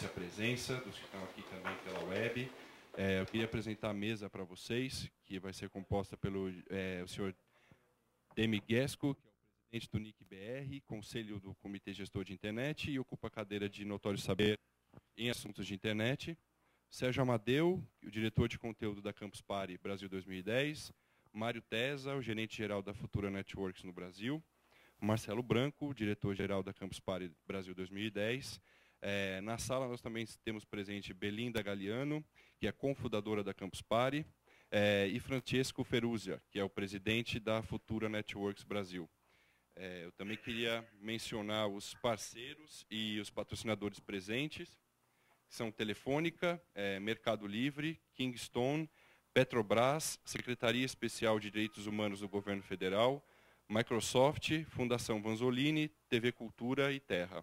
agradece a presença dos que estão aqui também pela web. É, eu queria apresentar a mesa para vocês, que vai ser composta pelo é, o senhor Demi Guesco, que é o presidente do NIC BR, conselho do Comitê Gestor de Internet e ocupa a cadeira de notório saber em assuntos de internet. Sérgio Amadeu, o diretor de conteúdo da Campus Party Brasil 2010. Mário Tesa, o gerente-geral da Futura Networks no Brasil. Marcelo Branco, diretor-geral da Campus Party Brasil 2010. É, na sala nós também temos presente Belinda Galiano, que é cofundadora da Campus Party, é, e Francesco Feruzia, que é o presidente da Futura Networks Brasil. É, eu também queria mencionar os parceiros e os patrocinadores presentes, que são Telefônica, é, Mercado Livre, Kingstone, Petrobras, Secretaria Especial de Direitos Humanos do Governo Federal, Microsoft, Fundação Vanzolini, TV Cultura e Terra.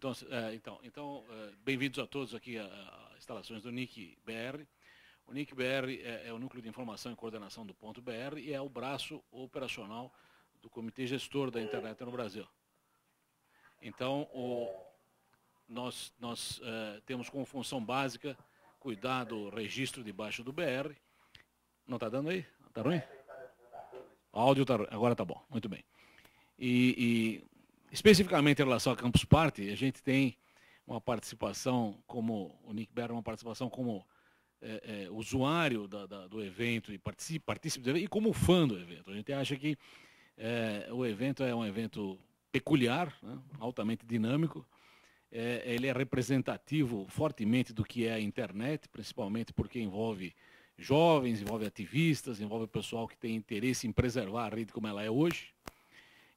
Então, é, então, então, então bem-vindos a todos aqui às instalações do NIC BR. O NIC BR é, é o Núcleo de Informação e Coordenação do Ponto BR e é o braço operacional do Comitê Gestor da Internet no Brasil. Então, o, nós, nós é, temos como função básica cuidar do registro debaixo do BR. Não está dando aí? Está ruim? O áudio está Agora está bom. Muito bem. E, e Especificamente em relação a Campus Party, a gente tem uma participação como, o Nick Berra, uma participação como é, é, usuário da, da, do evento e participa, participa do evento, e como fã do evento. A gente acha que é, o evento é um evento peculiar, né? altamente dinâmico. É, ele é representativo fortemente do que é a internet, principalmente porque envolve jovens, envolve ativistas, envolve o pessoal que tem interesse em preservar a rede como ela é hoje.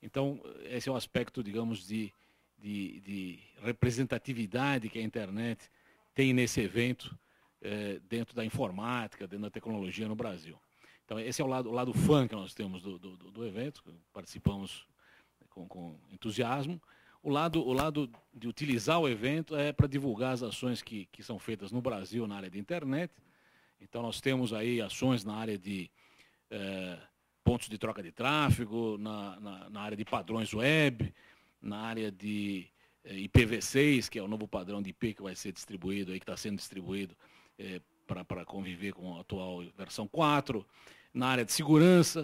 Então, esse é um aspecto, digamos, de, de, de representatividade que a internet tem nesse evento eh, dentro da informática, dentro da tecnologia no Brasil. Então, esse é o lado, o lado fã que nós temos do, do, do evento, participamos com, com, entusiasmo. O lado, o lado de utilizar o evento é para divulgar as ações que, que são feitas no Brasil na área de internet. Então, nós temos aí ações na área de eh, pontos de troca de tráfego, na, na, na área de padrões web, na área de eh, IPv6, que é o novo padrão de IP que vai ser distribuído, aí, que está sendo distribuído eh, para conviver com a atual versão 4, na área de segurança,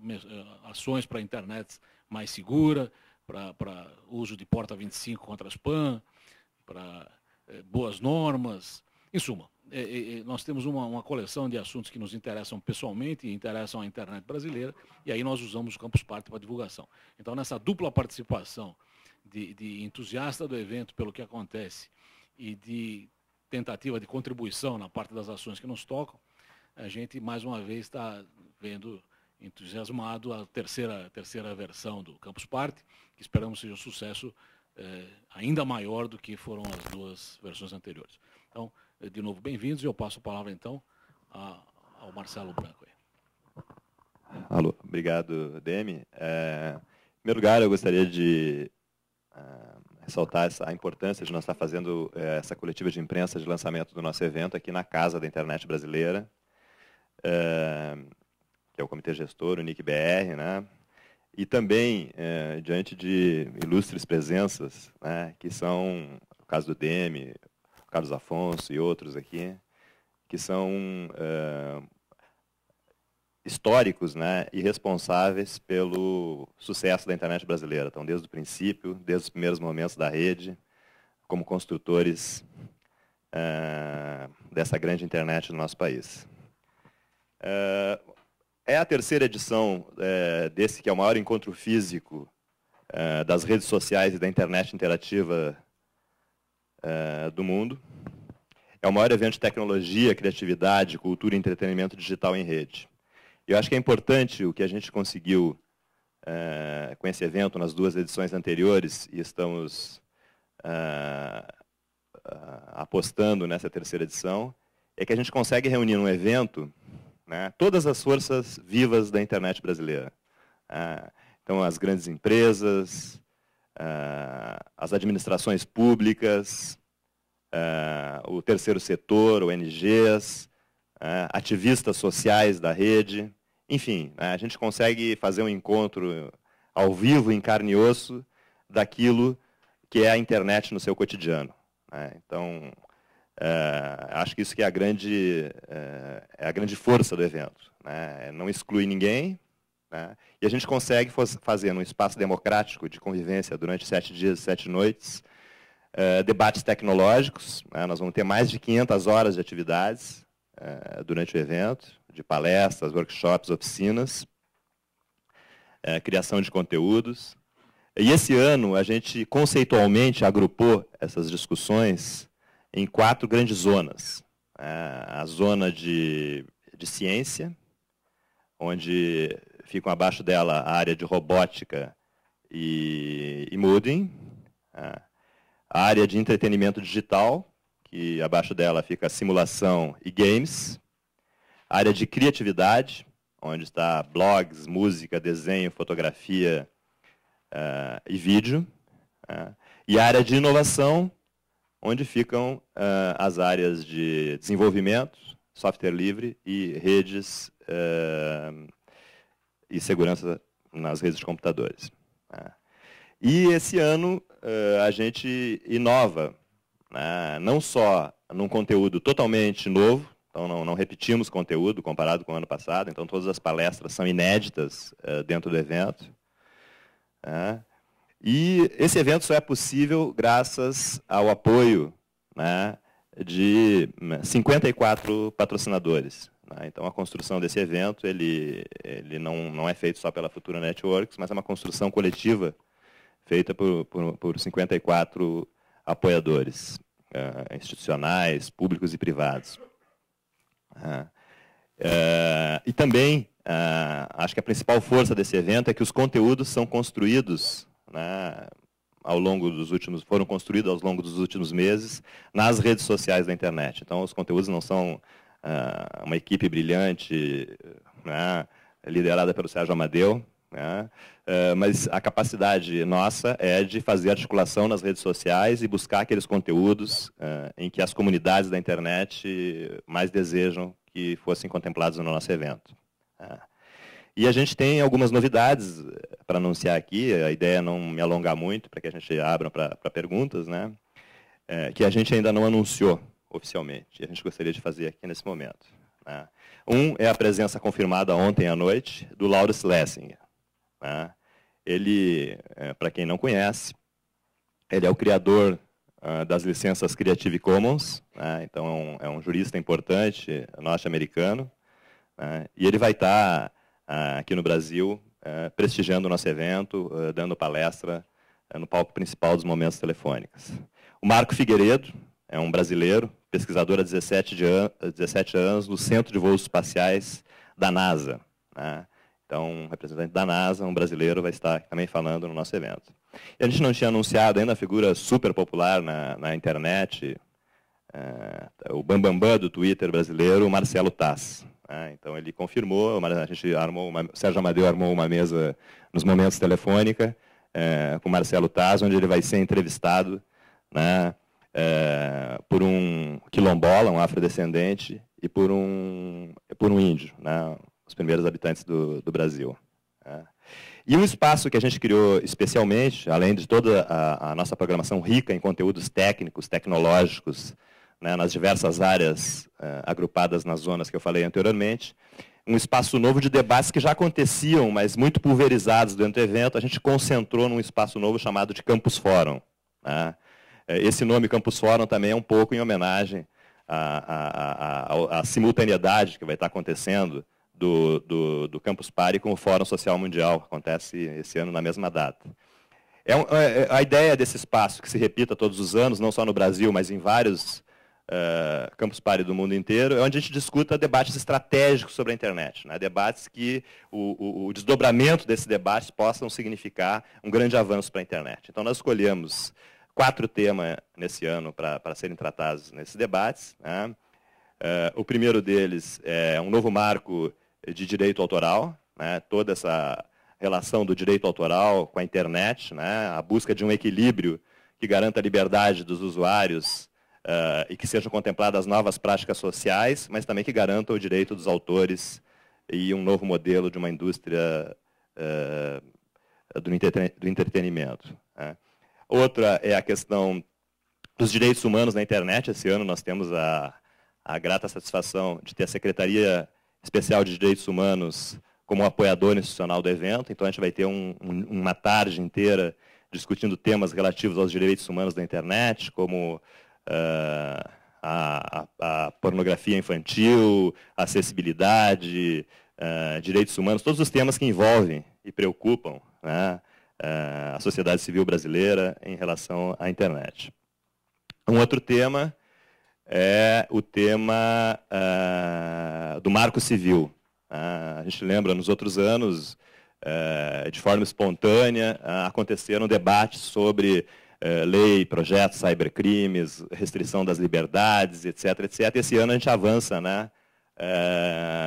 né, eh, ações para a internet mais segura, para uso de porta 25 contra spam, para eh, boas normas, em suma. É, é, é, nós temos uma, uma, coleção de assuntos que nos interessam pessoalmente e interessam à internet brasileira, e aí nós usamos o Campus Party para divulgação. Então, nessa dupla participação de, de entusiasta do evento pelo que acontece e de tentativa de contribuição na parte das ações que nos tocam, a gente, mais uma vez, está vendo entusiasmado a terceira, terceira versão do Campus Party, que esperamos seja um sucesso eh, ainda maior do que foram as duas versões anteriores. Então, eh, de novo bem-vindos e eu passo a palavra então ao Marcelo Branco. Alô, obrigado, Demi. É, em primeiro lugar, eu gostaria de é, ressaltar essa, a importância de nós estar fazendo é, essa coletiva de imprensa de lançamento do nosso evento aqui na Casa da Internet Brasileira, é, que é o Comitê Gestor, o NICBR, né? e também é, diante de ilustres presenças, né, que são, no caso do Demi, Carlos Afonso e outros aqui, que são uh, históricos né, e responsáveis pelo sucesso da internet brasileira. Então, desde o princípio, desde os primeiros momentos da rede, como construtores uh, dessa grande internet do nosso país. Uh, é a terceira edição uh, desse que é o maior encontro físico das redes sociais e da internet interativa eh, do mundo. É o maior evento de tecnologia, criatividade, cultura e entretenimento digital em rede. Eu acho que é importante o que a gente conseguiu uh, com esse evento nas duas edições anteriores, e estamos eh, apostando nessa terceira edição, é que a gente consegue reunir num evento né, todas as forças vivas da internet brasileira. Ah, então, as grandes empresas, ah, as administrações públicas, ah, o terceiro setor, ONGs, ah, ativistas sociais da rede. Enfim, né, a gente consegue fazer um encontro ao vivo, em carne e osso, daquilo que é a internet no seu cotidiano. Né. Então, acho que isso que é a grande, é a grande força do evento. Né. Não exclui ninguém, né? E a gente consegue fazer, num espaço democrático de convivência durante sete dias e sete noites, uh, debates tecnológicos. Né? Nós vamos ter mais de 500 horas de atividades uh, durante o evento, de palestras, workshops, oficinas, uh, criação de conteúdos. E esse ano a gente conceitualmente agrupou essas discussões em quatro grandes zonas. Né? A zona de, de ciência, onde ficam abaixo dela a área de robótica e, e mooding, né? a área de entretenimento digital, que abaixo dela fica simulação e games, a área de criatividade, onde está blogs, música, desenho, fotografia uh, e vídeo, uh, e a área de inovação, onde ficam uh, as áreas de desenvolvimento, software livre e redes eh, e segurança nas redes de computadores. Né? E esse ano eh, a gente inova, né, não só num conteúdo totalmente novo, então não, não repetimos conteúdo comparado com o ano passado, então todas as palestras são inéditas eh, dentro do evento. Né? E esse evento só é possível graças ao apoio de 54 hum, patrocinadores. Tá? Então, a construção desse evento, ele, ele não, não é feito só pela Futura Networks, mas é uma construção coletiva feita por, por, por 54 apoiadores uh, institucionais, públicos e privados. Uh, uh, e também, eh, acho que a principal força desse evento é que os conteúdos são construídos né, ao longo dos últimos, foram construídos ao longo dos últimos meses nas redes sociais da internet. Então, os conteúdos não são ah, uma equipe brilhante, né, liderada pelo Sérgio Amadeu, né, ah, mas a capacidade nossa é de fazer articulação nas redes sociais e buscar aqueles conteúdos ah, em que as comunidades da internet mais desejam que fossem contemplados no nosso evento. Né. E a gente tem algumas novidades eh, para anunciar aqui, a ideia é não me alongar muito, para que a gente abra para perguntas, né? É, que a gente ainda não anunciou oficialmente, e a gente gostaria de fazer aqui nesse momento. Né? Um é a presença confirmada ontem à noite do Laurence Lessing. Né? Ele, é, para quem não conhece, ele é o criador ah, das licenças Creative Commons, né? então é um, é um, jurista importante norte-americano, né? e ele vai estar tá, ah, aqui no Brasil é, prestigiando o nosso evento, ah, dando palestra é, no palco principal dos momentos telefônicos. O Marco Figueiredo, é um brasileiro, pesquisador há 17, an 17 anos no Centro de Voos Espaciais da NASA. Né? Então, um representante da NASA, um brasileiro, vai estar também falando no nosso evento. E a gente não tinha anunciado ainda a figura super popular na, na internet, é, o bambambam do Twitter brasileiro, o Marcelo Tass. Né? Então, ele confirmou, a gente armou, uma, o Sérgio Amadeu armou uma mesa nos momentos telefônica é, com o Marcelo Tass, onde ele vai ser entrevistado né, é, por um quilombola, um afrodescendente, e por um, por um índio, né, os primeiros habitantes do, do Brasil. Né. E um espaço que a gente criou especialmente, além de toda a, a nossa programação rica em conteúdos técnicos, tecnológicos, né, nas diversas áreas eh, agrupadas nas zonas que eu falei anteriormente, um espaço novo de debates que já aconteciam, mas muito pulverizados durante o evento, a gente concentrou num espaço novo chamado de Campus Fórum. Né? É, esse nome Campus Fórum também é um pouco em homenagem à, à, à, à simultaneidade que vai estar acontecendo do, do, do, Campus Party com o Fórum Social Mundial, que acontece esse ano na mesma data. É, um, é, é a ideia desse espaço que se repita todos os anos, não só no Brasil, mas em vários uh, Campus Party do mundo inteiro, é onde a gente discuta debates estratégicos sobre a internet, né? debates que o, o, o desdobramento desses debates possam significar um grande avanço para a internet. Então, nós escolhemos quatro temas nesse ano para serem tratados nesses debates. Né? Uh, o primeiro deles é um novo marco de direito autoral, né? toda essa relação do direito autoral com a internet, né? a busca de um equilíbrio que garanta a liberdade dos usuários uh, e que sejam contempladas novas práticas sociais, mas também que garanta o direito dos autores e um novo modelo de uma indústria uh, do, entreten do, entretenimento. Né? Outra é a questão dos direitos humanos na internet. Esse ano nós temos a, a grata satisfação de ter a Secretaria Especial de Direitos Humanos como apoiador institucional do evento. Então, a gente vai ter um, um, uma tarde inteira discutindo temas relativos aos direitos humanos na internet, como uh, a, a, pornografia infantil, acessibilidade, uh, direitos humanos, todos os temas que envolvem e preocupam né, a sociedade civil brasileira em relação à internet. Um outro tema é o tema uh, do marco civil. Uh, a gente lembra, nos outros anos, uh, de forma espontânea, aconteceram debates sobre lei, projetos, cybercrimes, restrição das liberdades, etc. etc. Esse ano a gente avança né,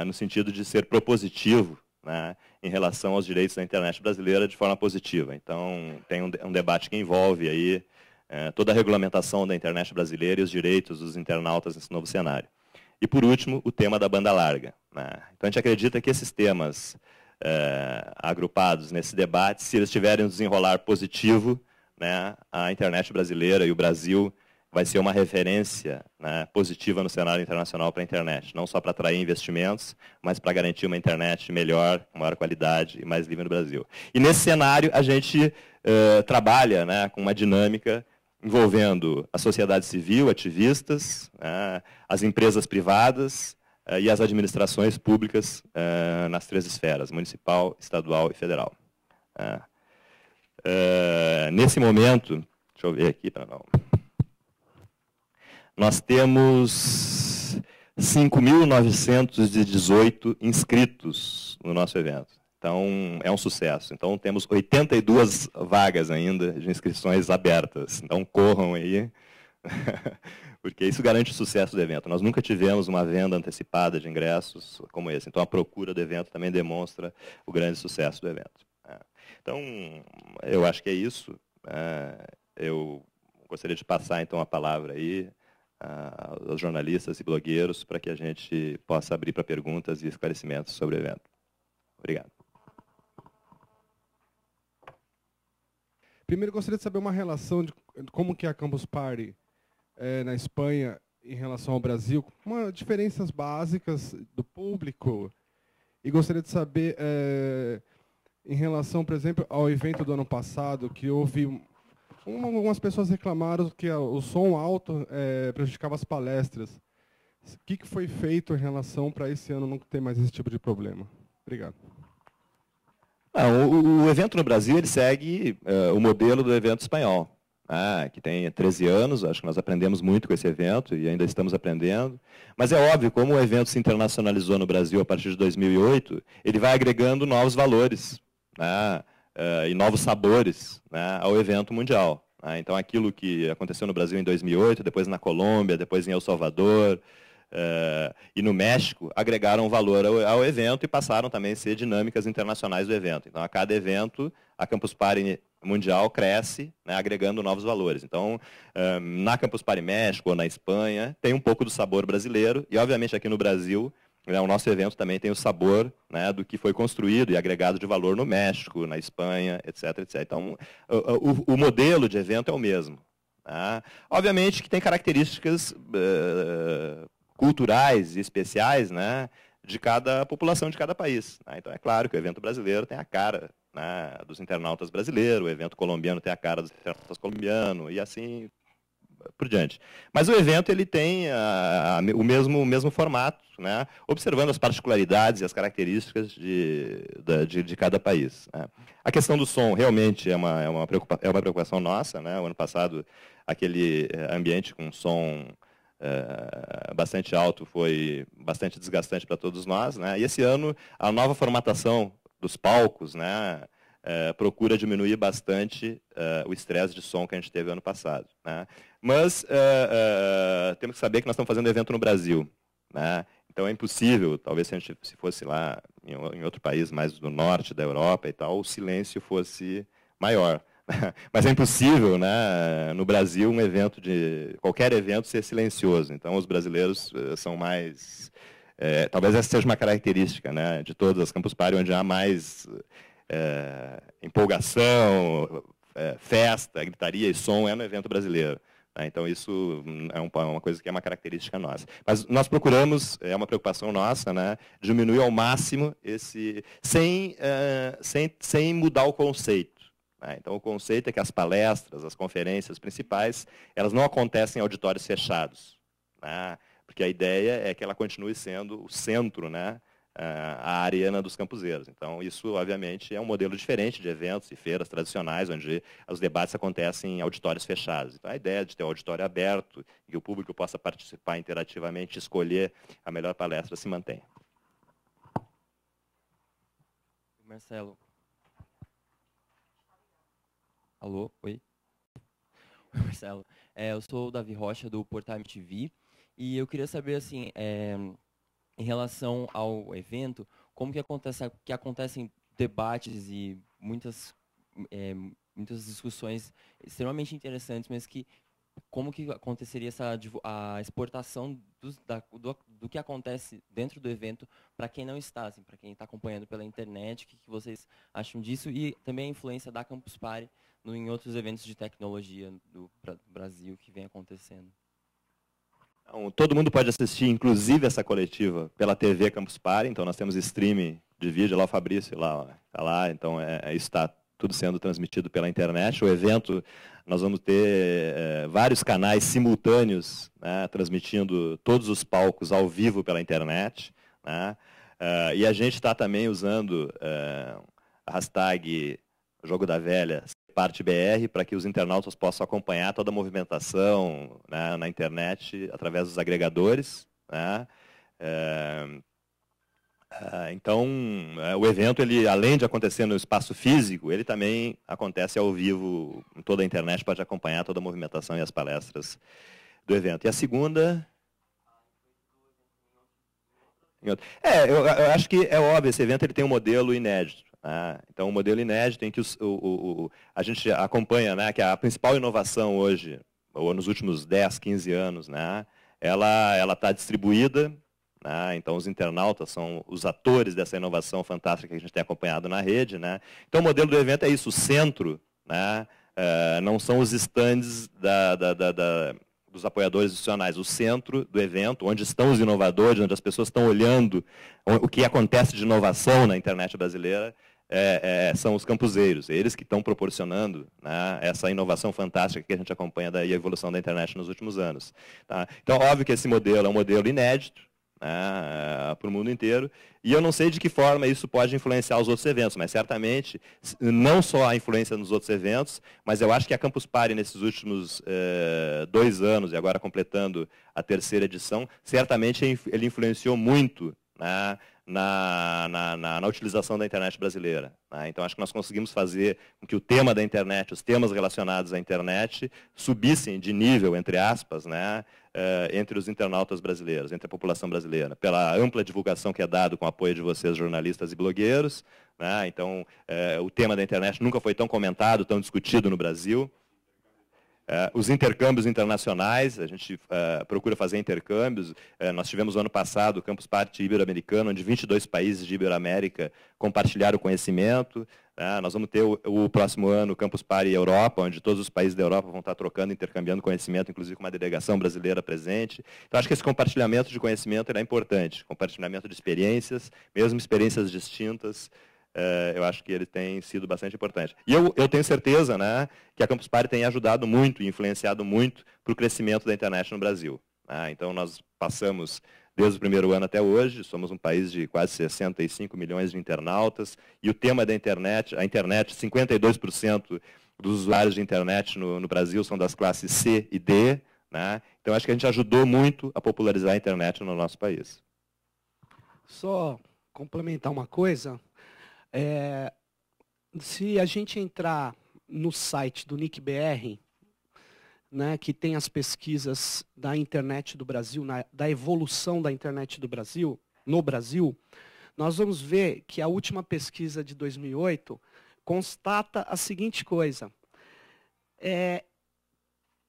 no sentido de ser propositivo né, em relação aos direitos da internet brasileira de forma positiva. Então, tem um, um debate que envolve aí é, toda a regulamentação da internet brasileira e os direitos dos internautas nesse novo cenário. E, por último, o tema da banda larga. Né? Então, a gente acredita que esses temas é, agrupados nesse debate, se eles tiverem um desenrolar positivo, né, a internet brasileira e o Brasil vai ser uma referência né, positiva no cenário internacional para a internet, não só para atrair investimentos, mas para garantir uma internet melhor, com maior qualidade e mais livre no Brasil. E nesse cenário, a gente uh, trabalha né, com uma dinâmica envolvendo a sociedade civil, ativistas, né, as empresas privadas, eh, e as administrações públicas uh, nas três esferas, municipal, estadual e federal. Uh, uh, nesse momento, deixa eu ver aqui para tá, não nós temos 5.918 inscritos no nosso evento. Então, é um sucesso. Então, temos 82 vagas ainda de inscrições abertas. Então, corram aí, porque isso garante o sucesso do evento. Nós nunca tivemos uma venda antecipada de ingressos como esse. Então, a procura do evento também demonstra o grande sucesso do evento. É. Então, eu acho que é isso. É, eu gostaria de passar, então, a palavra aí uh, aos jornalistas e blogueiros para que a gente possa abrir para perguntas e esclarecimentos sobre o evento. Obrigado. Primeiro, gostaria de saber uma relação de como que é a Campus Party é, na Espanha em relação ao Brasil, uma diferenças básicas do público. E gostaria de saber, é, em relação, por exemplo, ao evento do ano passado, que houve uma, algumas pessoas reclamaram que o som alto é, prejudicava as palestras. O que, que foi feito em relação para esse ano não ter mais esse tipo de problema? Obrigado. É, o, o, evento no Brasil ele segue uh, o modelo do evento espanhol, né, que tem 13 anos, acho que nós aprendemos muito com esse evento e ainda estamos aprendendo. Mas é óbvio, como o evento se internacionalizou no Brasil a partir de 2008, ele vai agregando novos valores. Né uh, e novos sabores né, ao evento mundial. Né? Então, aquilo que aconteceu no Brasil em 2008, depois na Colômbia, depois em El Salvador uh, e no México, agregaram valor ao, ao, evento e passaram também a ser dinâmicas internacionais do evento. Então, a cada evento, a Campus Party mundial cresce, né, agregando novos valores. Então, eh, na Campus Party México ou na Espanha, tem um pouco do sabor brasileiro e, obviamente, aqui no Brasil, né, o nosso evento também tem o sabor né, do que foi construído e agregado de valor no México, na Espanha, etc. etc. Então, o, o, o modelo de evento é o mesmo. Né? Obviamente que tem características uh, culturais e especiais né, de cada população de cada país. Né? Então, é claro que o evento brasileiro tem a cara né, dos internautas brasileiros, o evento colombiano tem a cara dos internautas colombianos, e assim por diante. Mas o evento ele tem o, mesmo, o mesmo formato, né? observando as particularidades e as características de, de, de cada país. Né? A questão do som realmente é uma, é uma, preocupa, é uma preocupação nossa. Né? O ano passado, aquele eh, ambiente com som é, bastante alto foi bastante desgastante para todos nós. Né? E esse ano, a nova formatação dos palcos né? É, procura diminuir bastante o estresse de som que a gente teve ano passado. Né? Mas temos que saber que nós estamos fazendo evento no Brasil. Né? Então é impossível, talvez se, gente, se fosse lá em, em, outro país mais do norte da Europa e tal, o silêncio fosse maior. Mas é impossível, né, no Brasil, um evento de qualquer evento ser silencioso. Então os brasileiros eh, são mais, é, talvez essa seja uma característica, né, de todas as campus party onde há mais é, empolgação, é, festa, gritaria e som é no evento brasileiro. É, então, isso hum, é uma coisa que é uma característica nossa. Mas nós procuramos, é uma preocupação nossa, né, diminuir ao máximo esse. sem, uh, sem, sem mudar o conceito. Né? Então, o conceito é que as palestras, as conferências principais, elas não acontecem em auditórios fechados. Né? Porque a ideia é que ela continue sendo o centro né, a Ariana dos Campuseiros. Então, isso, obviamente, é um modelo diferente de eventos e feiras tradicionais, onde os debates acontecem em auditórios fechados. Então, a ideia de ter um auditório aberto e que o público possa participar interativamente, escolher a melhor palestra, se mantém. Marcelo. Alô, oi. oi Marcelo, é, eu sou o Davi Rocha, do Portal MTV, e eu queria saber, assim, é em relação ao evento, como que acontece que acontecem debates e muitas é, muitas discussões extremamente interessantes, mas que como que aconteceria essa a exportação do, da, do, do que acontece dentro do evento para quem não está, assim, para quem está acompanhando pela internet, o que, que, vocês acham disso e também a influência da Campus Party no, em outros eventos de tecnologia do pra, Brasil que vem acontecendo. Então, todo mundo pode assistir, inclusive, essa coletiva pela TV Campus Party. Então, nós temos streaming de vídeo lá, o Fabrício lá está lá. Então, é, está é, tudo sendo transmitido pela internet. O evento, nós vamos ter é, vários canais simultâneos né, transmitindo todos os palcos ao vivo pela internet. Né? Uh, e a gente está também usando uh, é, a hashtag Jogo da Velha Parte BR, para que os internautas possam acompanhar toda a movimentação né, na internet através dos agregadores. Né? É, é então, é, o evento, ele, além de acontecer no espaço físico, ele também acontece ao vivo em toda a internet, pode acompanhar toda a movimentação e as palestras do evento. E a segunda... É, eu, eu acho que é óbvio, esse evento ele tem um modelo inédito. Né? Então, o modelo inédito em que o, o, o, a gente acompanha né, que é a principal inovação hoje, ou nos últimos 10, 15 anos, né, ela está distribuída, né? então os internautas são os atores dessa inovação fantástica que a gente tem acompanhado na rede. Né? Então, o modelo do evento é isso, o centro, né, eh, não são os stands da, da, da, da dos apoiadores institucionais, o centro do evento, onde estão os inovadores, onde as pessoas estão olhando o que acontece de inovação na internet brasileira, é, é, são os campuseiros, eles que estão proporcionando né, essa inovação fantástica que a gente acompanha da a evolução da internet nos últimos anos. Tá? Então, óbvio que esse modelo é um modelo inédito né, é, para o mundo inteiro, e eu não sei de que forma isso pode influenciar os outros eventos, mas certamente não só a influência nos outros eventos, mas eu acho que a Campus Party nesses últimos eh, dois anos, e agora completando a terceira edição, certamente ele influenciou muito né, na, na, na, na utilização da internet brasileira. Né? Então, acho que nós conseguimos fazer com que o tema da internet, os temas relacionados à internet, subissem de nível, entre aspas, né? Eh, entre os internautas brasileiros, entre a população brasileira, pela ampla divulgação que é dado com o apoio de vocês, jornalistas e blogueiros. Né? Então, eh, o tema da internet nunca foi tão comentado, tão discutido no Brasil. Uh, os intercâmbios internacionais, a gente uh, procura fazer intercâmbios. Uh, nós tivemos ano passado o Campus Party Ibero-Americano, onde 22 países de Ibero-América compartilharam conhecimento. Né. Nós vamos ter o, o, próximo ano o Campus Party Europa, onde todos os países da Europa vão estar trocando, intercambiando conhecimento, inclusive com uma delegação brasileira presente. Então, acho que esse compartilhamento de conhecimento é importante, compartilhamento de experiências, mesmo experiências distintas eu acho que ele tem sido bastante importante. E eu, eu tenho certeza né, que a Campus Party tem ajudado muito, influenciado muito para o crescimento da internet no Brasil. Né? Então, nós passamos desde o primeiro ano até hoje, somos um país de quase 65 milhões de internautas, e o tema da internet, a internet, 52% dos usuários de internet no, no Brasil são das classes C e D, né? Então, acho que a gente ajudou muito a popularizar a internet no nosso país. Só complementar uma coisa, é, se a gente entrar no site do NICBR, né, que tem as pesquisas da internet do Brasil, na, da evolução da internet do Brasil, no Brasil, nós vamos ver que a última pesquisa de 2008 constata a seguinte coisa. É,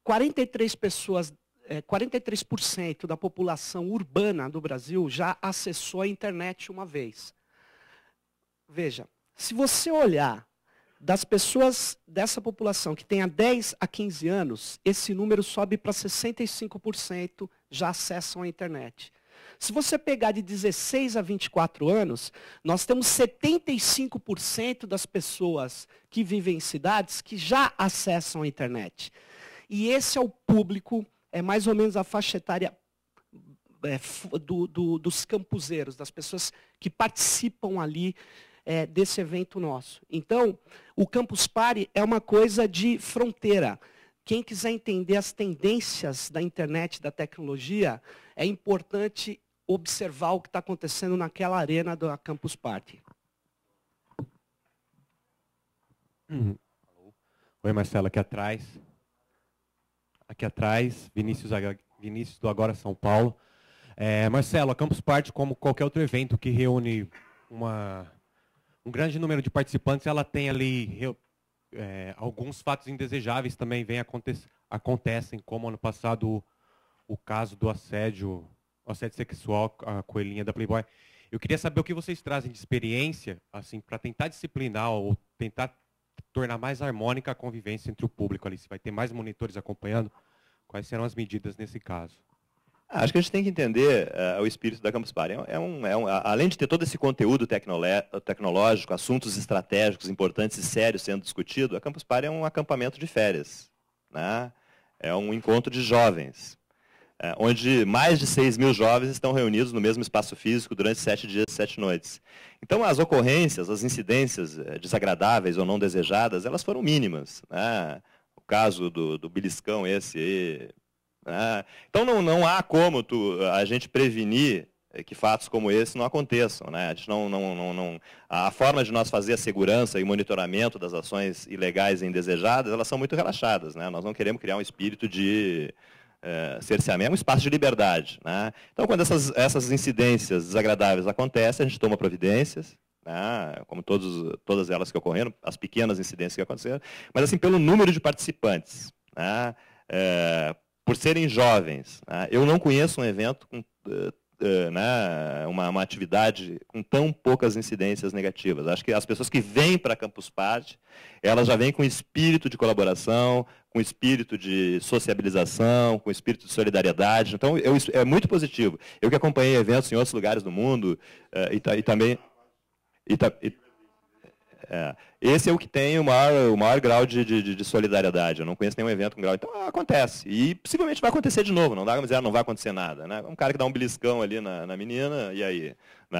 43 pessoas, é, 43% da população urbana do Brasil já acessou a internet uma vez. Veja, se você olhar das pessoas dessa população que tem a 10 a 15 anos, esse número sobe para 65% já acessam a internet. Se você pegar de 16 a 24 anos, nós temos 75% das pessoas que vivem em cidades que já acessam a internet. E esse é o público, é mais ou menos a faixa etária é, do, do, dos campuseiros, das pessoas que participam ali é, desse evento nosso. Então, o Campus Party é uma coisa de fronteira. Quem quiser entender as tendências da internet, da tecnologia, é importante observar o que está acontecendo naquela arena do Campus Party. Hum. Oi, Marcelo, aqui atrás. Aqui atrás, Vinícius, Vinícius do Agora São Paulo. É, Marcelo, a Campus Party, como qualquer outro evento que reúne uma um grande número de participantes, ela tem ali é, alguns fatos indesejáveis também vem aconte acontecem, como ano passado o, o caso do assédio, assédio sexual a coelhinha da Playboy. Eu queria saber o que vocês trazem de experiência, assim, para tentar disciplinar ou tentar tornar mais harmônica a convivência entre o público ali. Se vai ter mais monitores acompanhando, quais serão as medidas nesse caso? Acho que a gente tem que entender uh, o espírito da Campus Party. É um, é um, é além de ter todo esse conteúdo tecnológico, assuntos estratégicos importantes e sérios sendo discutido, a Campus Party é um acampamento de férias. Né? É um encontro de jovens, uh, onde mais de 6 mil jovens estão reunidos no mesmo espaço físico durante sete dias e sete noites. Então, as ocorrências, as incidências eh, desagradáveis ou não desejadas, elas foram mínimas. Né? O caso do, do beliscão esse aí, né? Então não, não há como tu, a gente prevenir eh, que fatos como esse não aconteçam. Né? A, gente não, não, não, não, a forma de nós fazer a segurança e monitoramento das ações ilegais e indesejadas, elas são muito relaxadas. Né? Nós não queremos criar um espírito de é, cerceamento, um espaço de liberdade. Né? Então, quando essas, essas incidências desagradáveis acontecem, a gente toma providências, né? como todos, todas elas que ocorreram, as pequenas incidências que aconteceram, mas assim, pelo número de participantes. Né? É, por serem jovens. Né? Eu não conheço um evento com uh, uh, né, uma, uma, atividade com tão poucas incidências negativas. Acho que as pessoas que vêm para Campus Party, elas já vêm com espírito de colaboração, com espírito de sociabilização, com espírito de solidariedade. Então, eu, é muito positivo. Eu que acompanhei eventos em outros lugares do mundo uh, e, e, também... E, e, é. Esse é o que tem o maior, o maior grau de, de, de, solidariedade. Eu não conheço nenhum evento com grau. Então acontece. E possivelmente vai acontecer de novo. Não dá para dizer, é, não vai acontecer nada. Né? Um cara que dá um beliscão ali na, na menina, e aí? Né?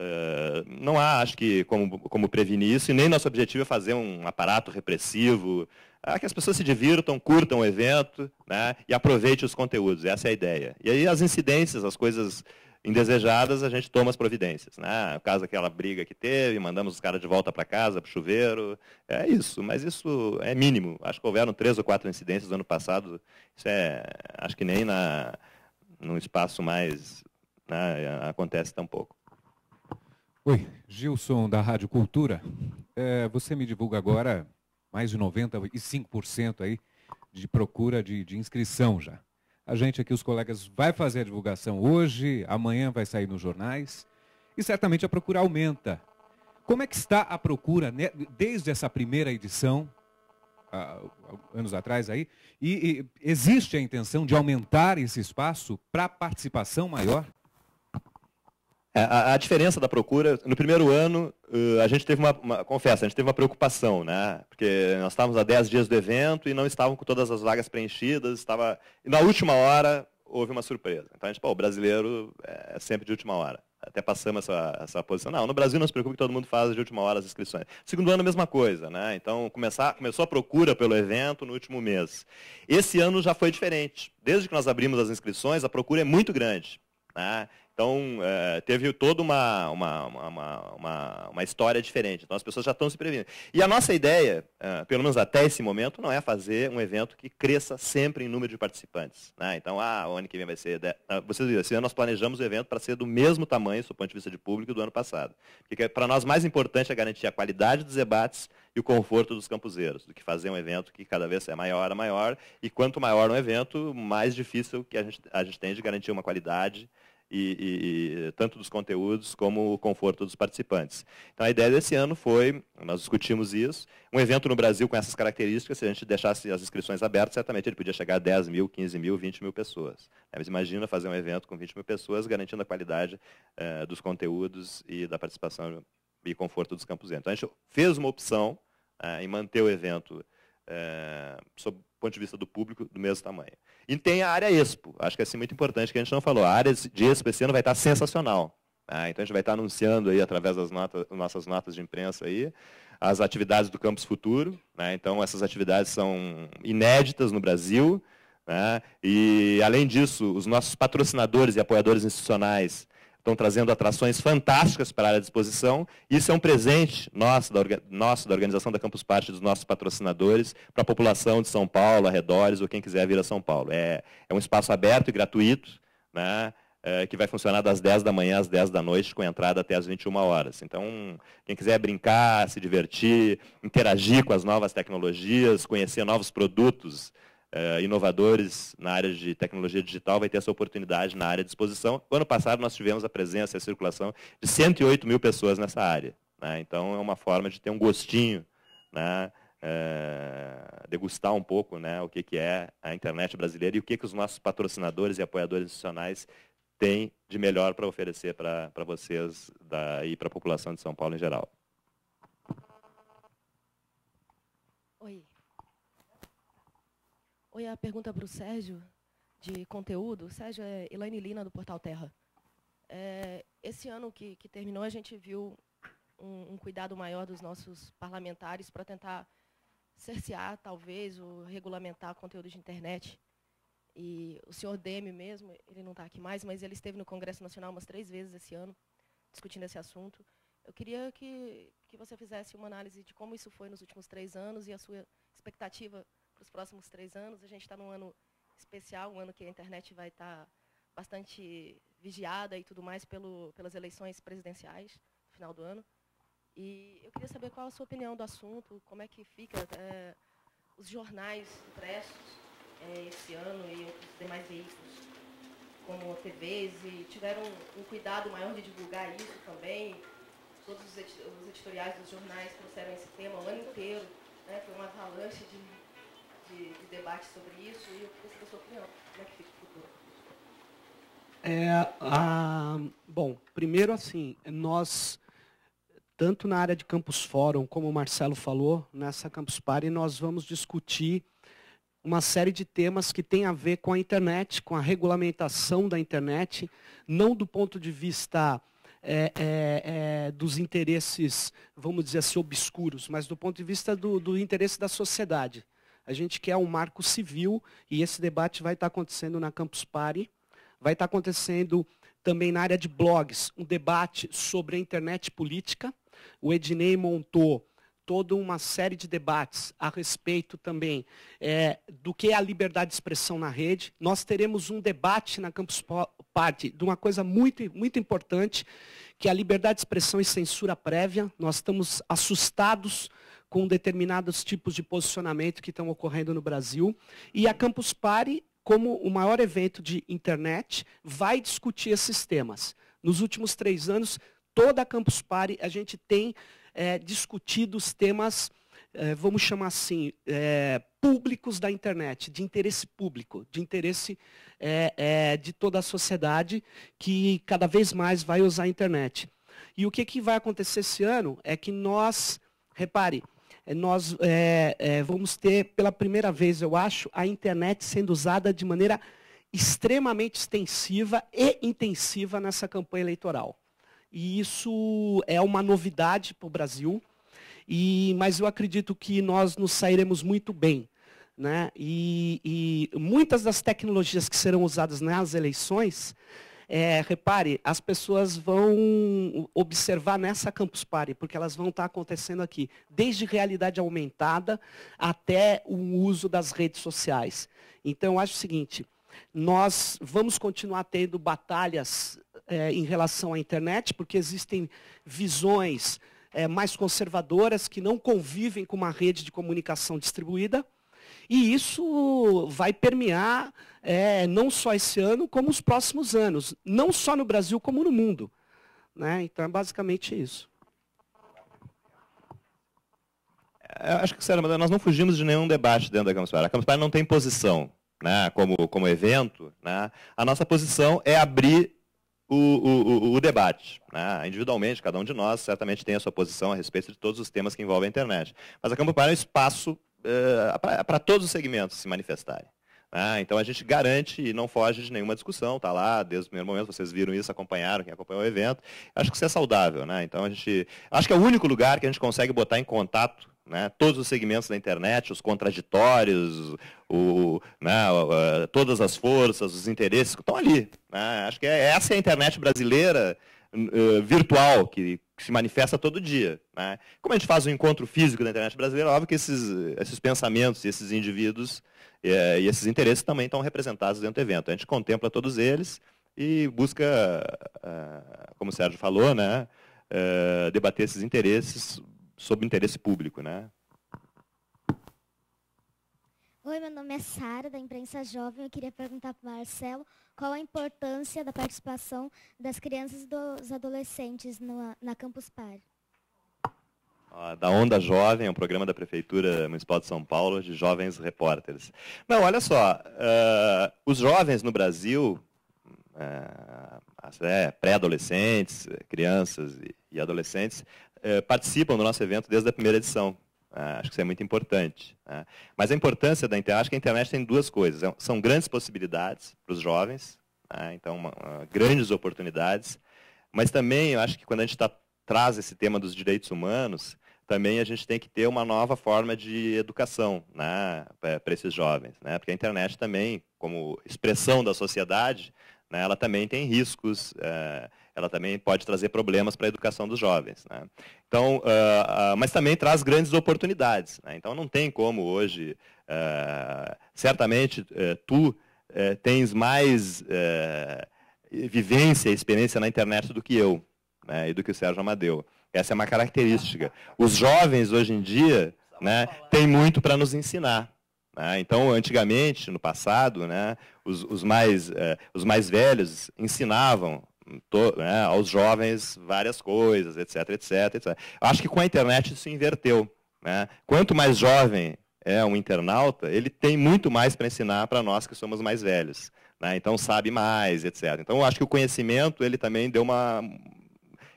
Uh, não há, acho que, como, como prevenir isso, e nem nosso objetivo é fazer um aparato repressivo. Ah, que as pessoas se divirtam, curtam o evento né, e aproveitem os conteúdos. Essa é a ideia. E aí as incidências, as coisas indesejadas, a gente toma as providências. Né? No caso daquela briga que teve, mandamos os caras de volta para casa, para o chuveiro. É isso, mas isso é mínimo. Acho que houveram três ou quatro incidências no ano passado. Isso é, acho que nem na, num espaço mais né, acontece tão pouco. Oi, Gilson da Rádio Cultura. É, você me divulga agora mais de 95% aí de procura de, de inscrição já. A gente aqui, os colegas, vai fazer a divulgação hoje, amanhã vai sair nos jornais. E certamente a procura aumenta. Como é que está a procura né, desde essa primeira edição, há, anos atrás aí? E, e existe a intenção de aumentar esse espaço para participação maior? É, a, a, diferença da procura, no primeiro ano, eh, a gente teve uma, uma, confesso, a gente teve uma preocupação, né? Porque nós estávamos a 10 dias do evento e não estavam com todas as vagas preenchidas, estava... E na última hora, houve uma surpresa. Então, a gente, pô, o brasileiro é, é sempre de última hora. Até passamos essa, essa posição. Não, no Brasil não se preocupe que todo mundo faz de última hora as inscrições. Segundo ano, a mesma coisa, né? Então, começar, começou a procura pelo evento no último mês. Esse ano já foi diferente. Desde que nós abrimos as inscrições, a procura é muito grande. Né? Então, é, teve toda uma, uma, uma, uma, uma história diferente. Então, as pessoas já estão se prevenindo. E a nossa ideia, é, pelo menos até esse momento, não é fazer um evento que cresça sempre em número de participantes. Né? Então, ah, o ano que vem vai ser. De... Ah, vocês viram, esse ano nós planejamos o evento para ser do mesmo tamanho, do ponto de vista de público, do ano passado. Porque para nós, mais importante é garantir a qualidade dos debates e o conforto dos campuseiros, do que fazer um evento que cada vez é maior, é maior, e quanto maior um evento, mais difícil que a gente, a gente tem de garantir uma qualidade e, e, tanto dos conteúdos como o conforto dos participantes. Então a ideia desse ano foi, nós discutimos isso, um evento no Brasil com essas características, se a gente deixasse as inscrições abertas, certamente ele podia chegar a 10 mil, 15 mil, 20 mil pessoas. Né, mas imagina fazer um evento com 20 mil pessoas, garantindo a qualidade eh, dos conteúdos e da participação e conforto dos campos Então, a gente fez uma opção eh, em manter o evento, eh, sob o ponto de vista do público, do mesmo tamanho. E tem a área Expo. Acho que é assim, muito importante que a gente não falou. A área de Expo esse ano vai estar sensacional. Tá? então a gente vai estar anunciando aí através das notas, nossas notas de imprensa aí as atividades do Campus Futuro. Né? Então essas atividades são inéditas no Brasil. Né? E além disso, os nossos patrocinadores e apoiadores institucionais estão trazendo atrações fantásticas para a área de exposição. Isso é um presente nosso da, nosso, da organização da Campus Party, dos nossos patrocinadores, para a população de São Paulo, arredores, ou quem quiser vir a São Paulo. É, é um espaço aberto e gratuito, né, é, que vai funcionar das 10 da manhã às 10 da noite, com entrada até às 21 horas. Então, quem quiser brincar, se divertir, interagir com as novas tecnologias, conhecer novos produtos, uh, inovadores na área de tecnologia digital vai ter essa oportunidade na área de exposição. ano passado nós tivemos a presença e a circulação de 108 mil pessoas nessa área. Né? Então é uma forma de ter um gostinho, né? uh, degustar um pouco né? o que, que é a internet brasileira e o que, que os nossos patrocinadores e apoiadores institucionais têm de melhor para oferecer para vocês da, e para a população de São Paulo em geral. Oi. Oi, a pergunta para o Sérgio, de conteúdo. Sérgio é Elaine Lina, do Portal Terra. É, esse ano que, que, terminou, a gente viu um, um cuidado maior dos nossos parlamentares para tentar cercear, talvez, o regulamentar conteúdo de internet. E o senhor Deme mesmo, ele não está aqui mais, mas ele esteve no Congresso Nacional umas três vezes esse ano, discutindo esse assunto. Eu queria que, que você fizesse uma análise de como isso foi nos últimos três anos e a sua expectativa para os próximos três anos. A gente está num ano especial, um ano que a internet vai estar tá bastante vigiada e tudo mais pelo, pelas eleições presidenciais no final do ano. E eu queria saber qual a sua opinião do assunto, como é que fica é, os jornais impressos é, esse ano e os demais veículos, como TVs, e tiveram um cuidado maior de divulgar isso também. Todos os editoriais dos jornais trouxeram esse tema o ano inteiro, né, foi uma avalanche de de, de debate sobre isso e eu queria saber a sua opinião. Como é que fica o futuro? É, bom, primeiro assim, nós, tanto na área de Campus Fórum, como o Marcelo falou, nessa Campus Party, nós vamos discutir uma série de temas que tem a ver com a internet, com a regulamentação da internet, não do ponto de vista é, é, é, dos interesses, vamos dizer assim, obscuros, mas do ponto de vista do, do interesse da sociedade. A gente quer um marco civil e esse debate vai estar acontecendo na Campus Party, vai estar acontecendo também na área de blogs, um debate sobre a internet política. O Ednei montou toda uma série de debates a respeito também é, do que é a liberdade de expressão na rede. Nós teremos um debate na Campus Party de uma coisa muito, muito importante, que é a liberdade de expressão e censura prévia. Nós estamos assustados com determinados tipos de posicionamento que estão ocorrendo no Brasil. E a Campus Party, como o maior evento de internet, vai discutir esses temas. Nos últimos três anos, toda a Campus Party, a gente tem é, discutido os temas, é, vamos chamar assim, é, públicos da internet, de interesse público, de interesse é, é, de toda a sociedade, que cada vez mais vai usar a internet. E o que, que vai acontecer esse ano é que nós, repare, nós é, é, vamos ter, pela primeira vez, eu acho, a internet sendo usada de maneira extremamente extensiva e intensiva nessa campanha eleitoral. E isso é uma novidade para o Brasil, e, mas eu acredito que nós nos sairemos muito bem. Né? E, e muitas das tecnologias que serão usadas nas eleições é, repare, as pessoas vão observar nessa Campus Party, porque elas vão estar tá acontecendo aqui, desde realidade aumentada até o uso das redes sociais. Então, eu acho o seguinte, nós vamos continuar tendo batalhas é, em relação à internet, porque existem visões é, mais conservadoras que não convivem com uma rede de comunicação distribuída, e isso vai permear é, não só esse ano, como os próximos anos, não só no Brasil, como no mundo. Né? Então, é basicamente isso. É, acho que, sério, nós não fugimos de nenhum debate dentro da Campus Party. A Campus Party não tem posição né, como, como evento. Né? A nossa posição é abrir o, o, o, debate. Né? Individualmente, cada um de nós certamente tem a sua posição a respeito de todos os temas que envolvem a internet. Mas a Campus Pará é um espaço uh, eh, para todos os segmentos se manifestarem. Né? então a gente garante e não foge de nenhuma discussão, está lá desde o primeiro momento, vocês viram isso, acompanharam, quem acompanhou o evento. Acho que isso é saudável, né? Então a gente. Acho que é o único lugar que a gente consegue botar em contato né, todos os segmentos da internet, os contraditórios, o, né, todas as forças, os interesses que estão ali. Né? Acho que é, essa é a internet brasileira uh, virtual que que se manifesta todo dia. Né? Como a gente faz um encontro físico da internet brasileira, é óbvio que esses, esses pensamentos, esses indivíduos é, e esses interesses também estão representados dentro do evento. A gente contempla todos eles e busca, é, como o Sérgio falou, né, é, debater esses interesses sob interesse público. Né? Oi, meu nome é Sara, da Imprensa Jovem. Eu queria perguntar para o Marcelo qual a importância da participação das crianças e dos adolescentes no, na Campus Par. Da Onda Jovem, é um programa da Prefeitura Municipal de São Paulo, de jovens repórteres. Não, olha só, uh, os jovens no Brasil, uh, é, pré-adolescentes, crianças e, e adolescentes, uh, participam do nosso evento desde a primeira edição, ah, acho que isso é muito importante. Né? Mas a importância da internet, acho que a internet tem duas coisas. É são grandes possibilidades para os jovens, né? então, uma, uma, grandes oportunidades. Mas também, eu acho que quando a gente tá, traz esse tema dos direitos humanos, também a gente tem que ter uma nova forma de educação né? para esses jovens. Né? Porque a internet também, como expressão da sociedade, né? ela também tem riscos. Eh, ela também pode trazer problemas para a educação dos jovens. Né? Então, uh, uh, mas também traz grandes oportunidades. Né? Então, não tem como hoje, uh, certamente eh, tu eh, tens mais eh, vivência, experiência na internet do que eu né? e do que o Sérgio Amadeu. Essa é uma característica. Os jovens hoje em dia né, têm muito para nos ensinar. Né? Então, antigamente, no passado, né, os, os, mais, eh, os mais velhos ensinavam to, né, aos jovens várias coisas, etc, etc, etc. Acho que com a internet isso inverteu. Né? Quanto mais jovem é um internauta, ele tem muito mais para ensinar para nós que somos mais velhos. Né? Então sabe mais, etc. Então acho que o conhecimento ele também deu uma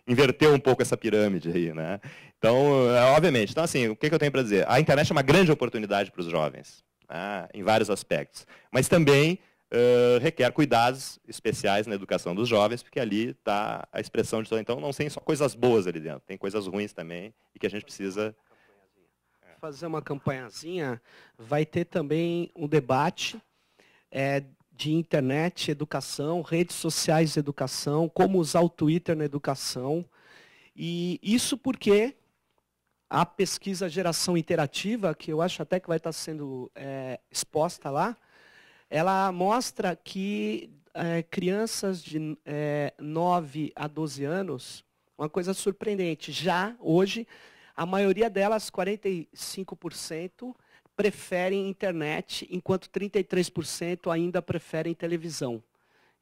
inverteu um pouco essa pirâmide aí, né? Então, é, obviamente, então assim, o que, eu tenho para dizer? A internet é uma grande oportunidade para os jovens, né? em vários aspectos, mas também eh, requer cuidados especiais na educação dos jovens, porque ali está a expressão de tudo. Então, não tem só coisas boas ali dentro, tem coisas ruins também e que a gente precisa fazer uma campanhazinha, vai ter também um debate é, de internet, educação, redes sociais, educação, como usar o Twitter na educação. E isso porque a pesquisa Geração Interativa, que eu acho até que vai estar sendo é, exposta lá, ela mostra que é, crianças de é, eh, 9 a 12 anos, uma coisa surpreendente, já hoje, a maioria delas, 45%, preferem internet, enquanto 33% ainda preferem televisão.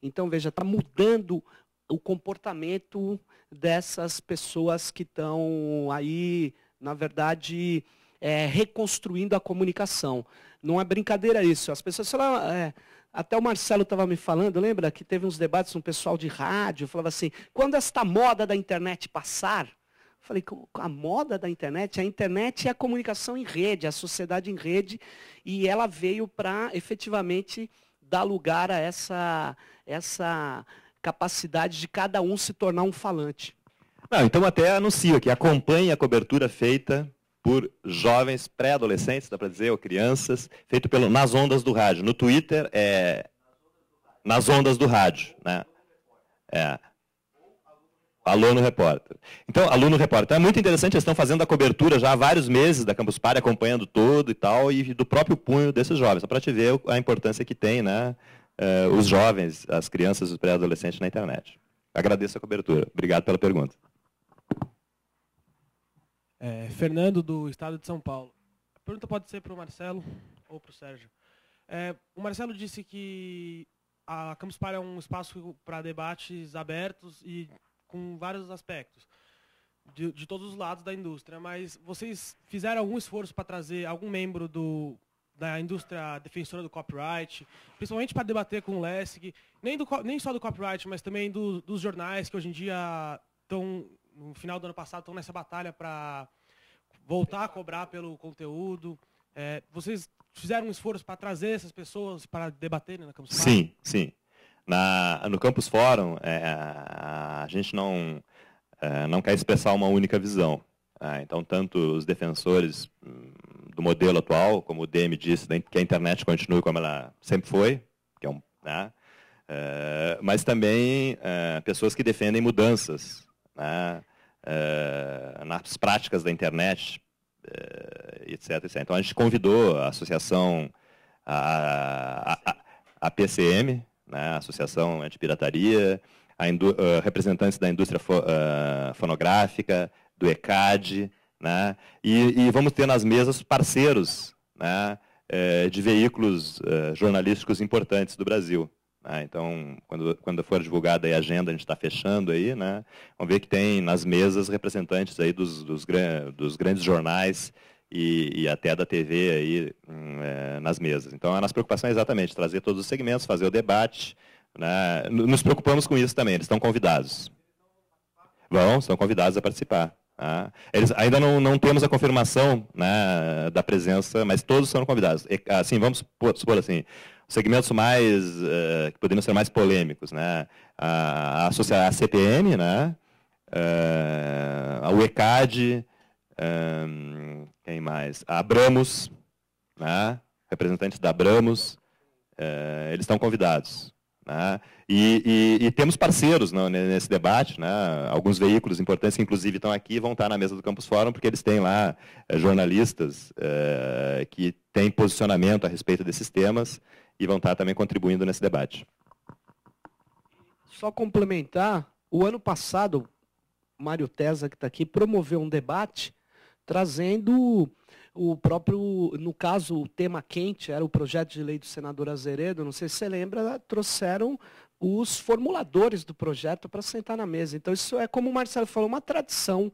Então, veja, está mudando o comportamento dessas pessoas que estão aí, na verdade, é, reconstruindo a comunicação. Não é brincadeira isso. As pessoas falam, é, até o Marcelo estava me falando, lembra que teve uns debates com um pessoal de rádio, falava assim, quando esta moda da internet passar, falei, a moda da internet, a internet é a comunicação em rede, a sociedade em rede, e ela veio para efetivamente dar lugar a essa, essa capacidade de cada um se tornar um falante. Não, então até anuncio aqui, acompanhe a cobertura feita por jovens pré-adolescentes, dá para dizer, ou crianças, feito pelo Nas Ondas do Rádio. No Twitter é Nas Ondas do Rádio, né? É. Aluno Repórter. Então, Aluno Repórter. Então, é muito interessante, eles estão fazendo a cobertura já há vários meses da Campus Party, acompanhando todo e tal, e do próprio punho desses jovens, só para te ver a importância que tem né, é, os jovens, as crianças, os pré-adolescentes na internet. Agradeço a cobertura. Obrigado pela pergunta. É, Fernando, do estado de São Paulo. A pergunta pode ser para o Marcelo ou para o Sérgio. É, o Marcelo disse que a Campus Party é um espaço para debates abertos e com vários aspectos, de, de, todos os lados da indústria, mas vocês fizeram algum esforço para trazer algum membro do, da indústria defensora do copyright, principalmente para debater com o Lessig, nem, do, nem só do copyright, mas também do, dos jornais que hoje em dia estão no final do ano passado estão nessa batalha para voltar a cobrar pelo conteúdo. É, vocês fizeram um esforço para trazer essas pessoas para debaterem né, na Campus Fórum? Sim, sim. Na, no Campus Fórum, é, a, a, gente não, é, não quer expressar uma única visão. É, então, tanto os defensores hum, do modelo atual, como o DM disse, que a internet continue como ela sempre foi, que é um, né, é, mas também é, pessoas que defendem mudanças né, uh, nas práticas da internet, uh, etc, etc, Então a gente convidou a associação, a, a, a PCM, né, a Associação Antipirataria, a uh, representantes da indústria fo eh, fonográfica, do ECAD, né, e, e, vamos ter nas mesas parceiros né? de veículos jornalísticos importantes do Brasil. Né? Então, quando, quando for divulgada a agenda, a gente está fechando aí, né? vamos ver que tem nas mesas representantes aí dos, dos, dos grandes jornais e, e, até da TV aí hum, é, nas mesas. Então, a nossa preocupação é exatamente trazer todos os segmentos, fazer o debate. Né? Nos preocupamos com isso também, eles estão convidados. Vão, são convidados a participar. Ah, eles, ainda não, não, temos a confirmação né, da presença, mas todos são convidados. E, assim, vamos supor assim, segmentos mais uh, que poderiam ser mais polêmicos, né? A, a, a CPM, né? Uh, a UECAD, eh, quem mais? A Abramos, né? representantes da Abramos, uh, eles estão convidados. Né? E, e, e, temos parceiros né, nesse debate, né? alguns veículos importantes que inclusive estão aqui vão estar na mesa do Campus Fórum, porque eles têm lá eh, jornalistas eh, que têm posicionamento a respeito desses temas e vão estar também contribuindo nesse debate. Só complementar, o ano passado, Mário Tesa, que está aqui, promoveu um debate trazendo o próprio, no caso, o tema quente era o projeto de lei do senador Azeredo, não sei se você lembra, trouxeram os formuladores do projeto para sentar na mesa. Então, isso é, como o Marcelo falou, uma tradição,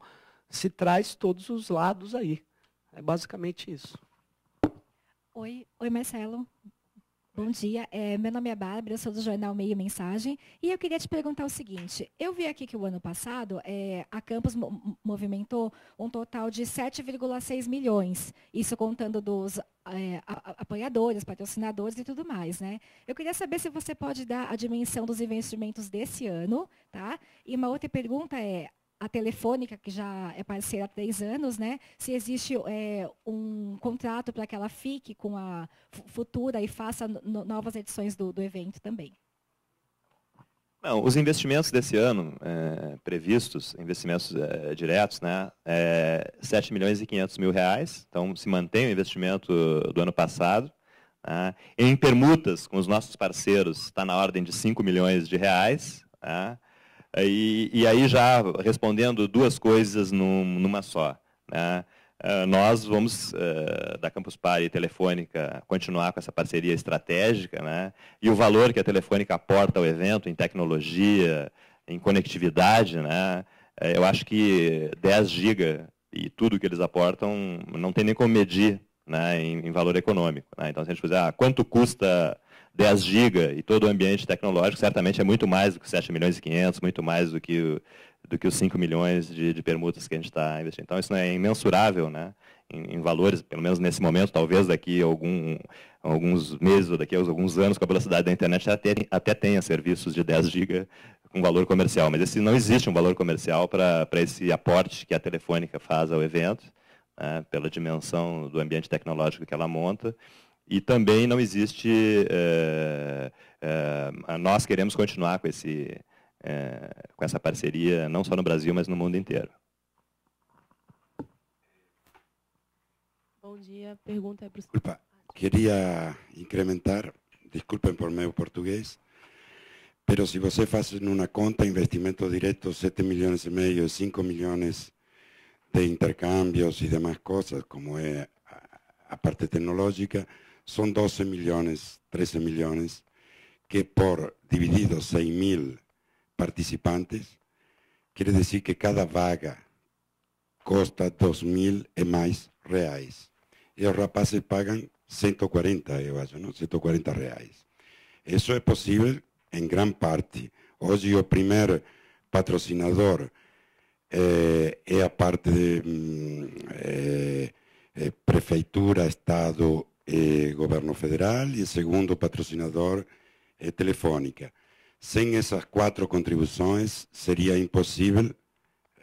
se traz todos os lados aí. É basicamente isso. Oi, oi Marcelo. Bom dia, é, meu nome é Bárbara, sou do jornal Meio Mensagem e eu queria te perguntar o seguinte: eu vi aqui que o ano passado é, a Campus mo movimentou um total de 7,6 milhões, isso contando dos é, apoiadores, patrocinadores e tudo mais, né? Eu queria saber se você pode dar a dimensão dos investimentos desse ano, tá? E uma outra pergunta é: a Telefônica, que já é parceira há três anos, né? se existe é, um contrato para que ela fique com a futura e faça no, novas edições do, do evento também. Não, os investimentos desse ano é, previstos, investimentos é, diretos, né, é 7 milhões e 500 mil reais, então se mantém o investimento do ano passado. Né. Em permutas com os nossos parceiros está na ordem de 5 milhões de reais. Né. É, e, e aí já respondendo duas coisas num, numa só. Né? É, nós vamos, é, da Campus Party Telefônica, continuar com essa parceria estratégica, né? e o valor que a Telefônica aporta ao evento em tecnologia, em conectividade, né? eu acho que 10 giga e tudo que eles aportam não tem nem como medir né? em, em valor econômico. Né? Então, se a gente fizer ah, quanto custa 10 GB e todo o ambiente tecnológico, certamente é muito mais do que 7 milhões e 500, muito mais do que, do que os 5 milhões de, de permutas que a gente está investindo. Então, isso é imensurável né, em, em, valores, pelo menos nesse momento, talvez daqui a algum, alguns meses ou daqui a alguns anos, com a velocidade da internet, até, até tenha serviços de 10 GB com valor comercial. Mas esse, não existe um valor comercial para esse aporte que a Telefônica faz ao evento, né, pela dimensão do ambiente tecnológico que ela monta e também não existe. É, é, nós queremos continuar com, esse, é, com essa parceria, não só no Brasil, mas no mundo inteiro. Bom dia. Pergunta é para o Desculpa, queria incrementar, desculpem por meu português, mas se você faz numa conta investimento direto 7 milhões e meio, 5 milhões de intercâmbios e demais coisas, como é a parte tecnológica, son 12 millones, 13 millones, que por dividido 6 mil participantes, quiere decir que cada vaga costa 2 mil e mais reais. Y los rapaces pagan 140, euros, 140 reais. Eso es posible en gran parte. Hoy el primer patrocinador eh, es a parte de mm, eh, eh, prefeitura, estado, é governo federal e segundo patrocinador é eh, Telefônica. Sem essas quatro contribuições, seria impossível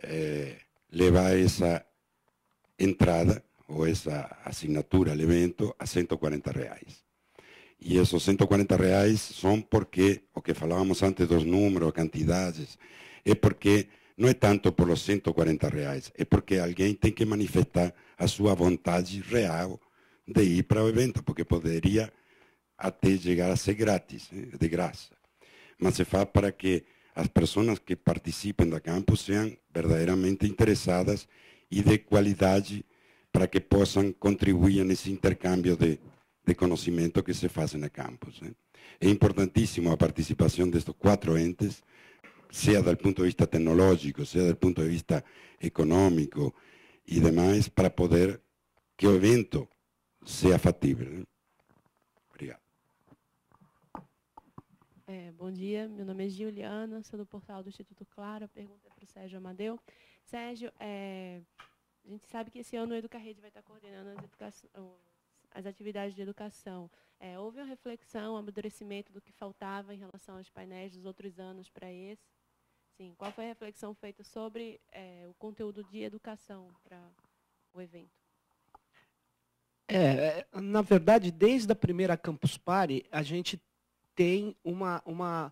é, levar essa entrada ou essa assinatura ao evento a 140 reais. E esses 140 reais são porque, o que falávamos antes dos números, quantidades, é porque não é tanto os 140 reais, é porque alguém tem que manifestar a sua vontade real de ir para o evento, porque poderia até chegar a ser grátis, né, de graça. Mas se faz para que as pessoas que participem da campus sejam verdadeiramente interessadas e de qualidade para que possam contribuir nesse intercâmbio de, de conhecimento que se faz na campus. Né. É importantíssimo a participação destes quatro entes, seja do ponto de vista tecnológico, seja do ponto de vista econômico e demais, para poder que o evento seja fatível. Né? Obrigado. É, bom dia, meu nome é Juliana, sou do portal do Instituto Clara. Pergunta para o Sérgio Amadeu. Sérgio, é, a gente sabe que esse ano o Educarrede vai estar coordenando as, as atividades de educação. É, houve uma reflexão, um amadurecimento do que faltava em relação aos painéis dos outros anos para esse? Sim, qual foi a reflexão feita sobre é, o conteúdo de educação para o evento? É, é, na verdade, desde a primeira Campus Party, a gente tem uma, uma,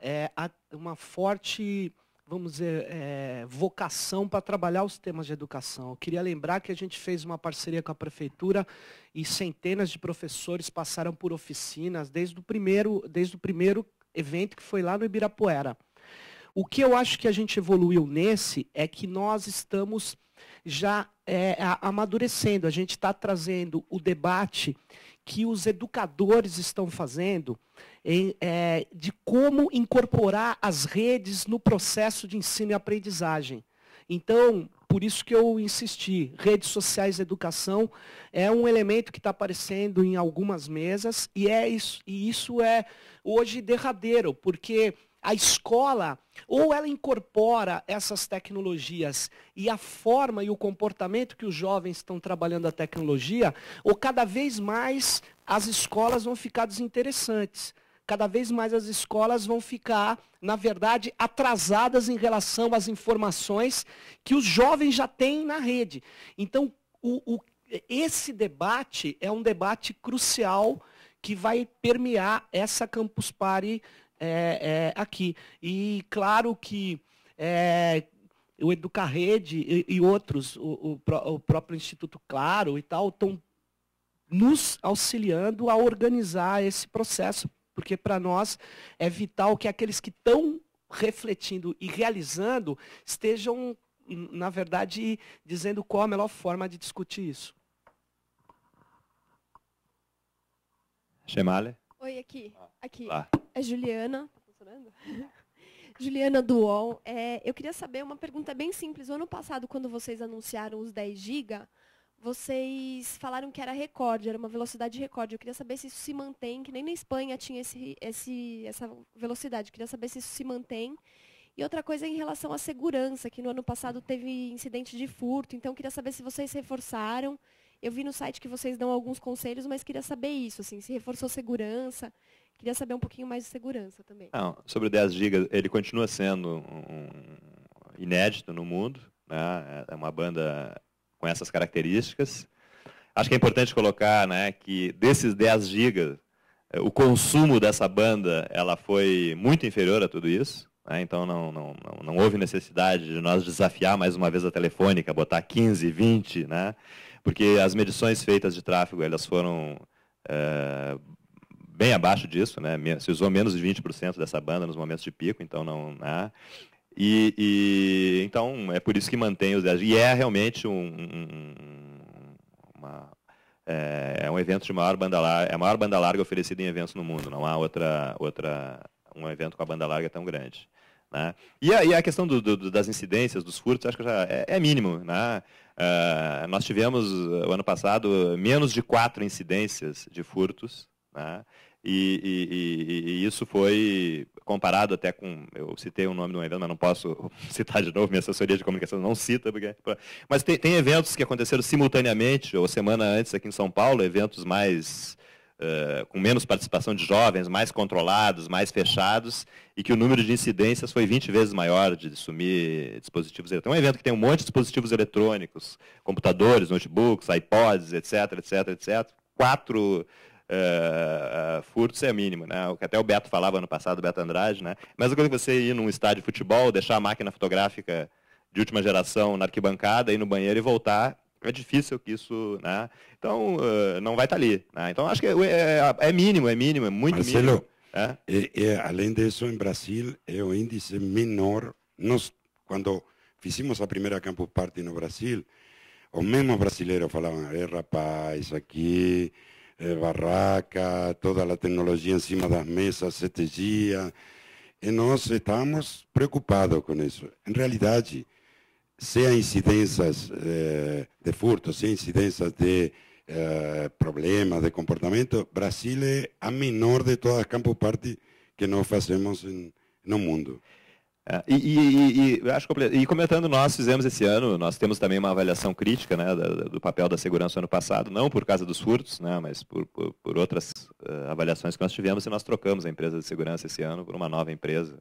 é, uma forte, vamos dizer, é, vocação para trabalhar os temas de educação. Eu queria lembrar que a gente fez uma parceria com a prefeitura e centenas de professores passaram por oficinas desde o primeiro, desde o primeiro evento que foi lá no Ibirapuera. O que eu acho que a gente evoluiu nesse é que nós estamos já é, amadurecendo. A gente está trazendo o debate que os educadores estão fazendo em, é, de como incorporar as redes no processo de ensino e aprendizagem. Então, por isso que eu insisti, redes sociais e educação é um elemento que está aparecendo em algumas mesas e, é isso, e isso é hoje derradeiro, porque a escola, ou ela incorpora essas tecnologias e a forma e o comportamento que os jovens estão trabalhando a tecnologia, ou cada vez mais as escolas vão ficar desinteressantes. Cada vez mais as escolas vão ficar, na verdade, atrasadas em relação às informações que os jovens já têm na rede. Então, o, o, esse debate é um debate crucial que vai permear essa Campus Party é, é, aqui. E claro que é, o Educarrede e, e outros, o, o, o próprio Instituto Claro e tal, estão nos auxiliando a organizar esse processo, porque para nós é vital que aqueles que estão refletindo e realizando estejam, na verdade, dizendo qual a melhor forma de discutir isso. Chemale? Oi, aqui. Ah, aqui. Lá é Juliana. Tá funcionando? Juliana do UOL. É, eu queria saber uma pergunta bem simples. O ano passado, quando vocês anunciaram os 10 GB, vocês falaram que era recorde, era uma velocidade recorde. Eu queria saber se isso se mantém, que nem na Espanha tinha esse, esse, essa velocidade. Eu queria saber se isso se mantém. E outra coisa é em relação à segurança, que no ano passado teve incidente de furto. Então, eu queria saber se vocês reforçaram. Eu vi no site que vocês dão alguns conselhos, mas queria saber isso, assim, se reforçou segurança, Queria saber um pouquinho mais de segurança também. Não, sobre 10 GB, ele continua sendo um inédito no mundo, né? é uma banda com essas características. Acho que é importante colocar né, que desses 10 GB, eh, o consumo dessa banda ela foi muito inferior a tudo isso. Né? Então não, não, não, não, houve necessidade de nós desafiar mais uma vez a telefônica, botar 15, 20, né? porque as medições feitas de tráfego elas foram é, bem abaixo disso, né? Se usou menos de 20% dessa banda nos momentos de pico, então não há. E, e, então é por isso que mantém os 10. E é realmente um, um uma, é, é, um evento de maior banda larga, é a maior banda larga oferecida em eventos no mundo. Não há outra, outra um evento com a banda larga tão grande. Né? E, a, e a questão do, do, das incidências, dos furtos, acho que já é, é mínimo. Né? Uh, nós tivemos, o ano passado, menos de quatro incidências de furtos. Né? E, e, e, e, isso foi comparado até com. Eu citei o um nome de um evento, mas não posso citar de novo, minha assessoria de comunicação não cita. Porque, mas tem, tem eventos que aconteceram simultaneamente, ou semana antes aqui em São Paulo, eventos mais. Uh, com menos participação de jovens, mais controlados, mais fechados, e que o número de incidências foi 20 vezes maior de sumir dispositivos eletrônicos. É um evento que tem um monte de dispositivos eletrônicos, computadores, notebooks, iPods, etc, etc, etc. Quatro uh, uh, furtos é mínimo, né? O que até o Beto falava no passado, o Beto Andrade, né? Mas coisa que você ir num estádio de futebol, deixar a máquina fotográfica de última geração na arquibancada, ir no banheiro e voltar, é difícil que isso, né? Então, uh, não vai estar tá ali, né? Então, acho que é, é, é, mínimo, é mínimo, é muito Marcelo, mínimo. Né? E, e, além disso, em Brasil, é o índice menor. quando fizemos a primeira Campus Party no Brasil, os mesmos brasileiros falavam, é rapaz, aqui Eh, barraca, toda la tecnología encima de las mesas, CTG, y nosotros estamos preocupados con eso. En realidad, si incidencias eh, de furto, sea incidencias de eh, problemas de comportamiento, Brasil es a menor de todas las campo partes que nós fazemos en el mundo. É, e, e, e, acho que, e comentando, nós fizemos esse ano, nós temos também uma avaliação crítica né, do, do papel da segurança ano passado, não por causa dos furtos, né, mas por, por, por outras uh, avaliações que nós tivemos e nós trocamos a empresa de segurança esse ano por uma nova empresa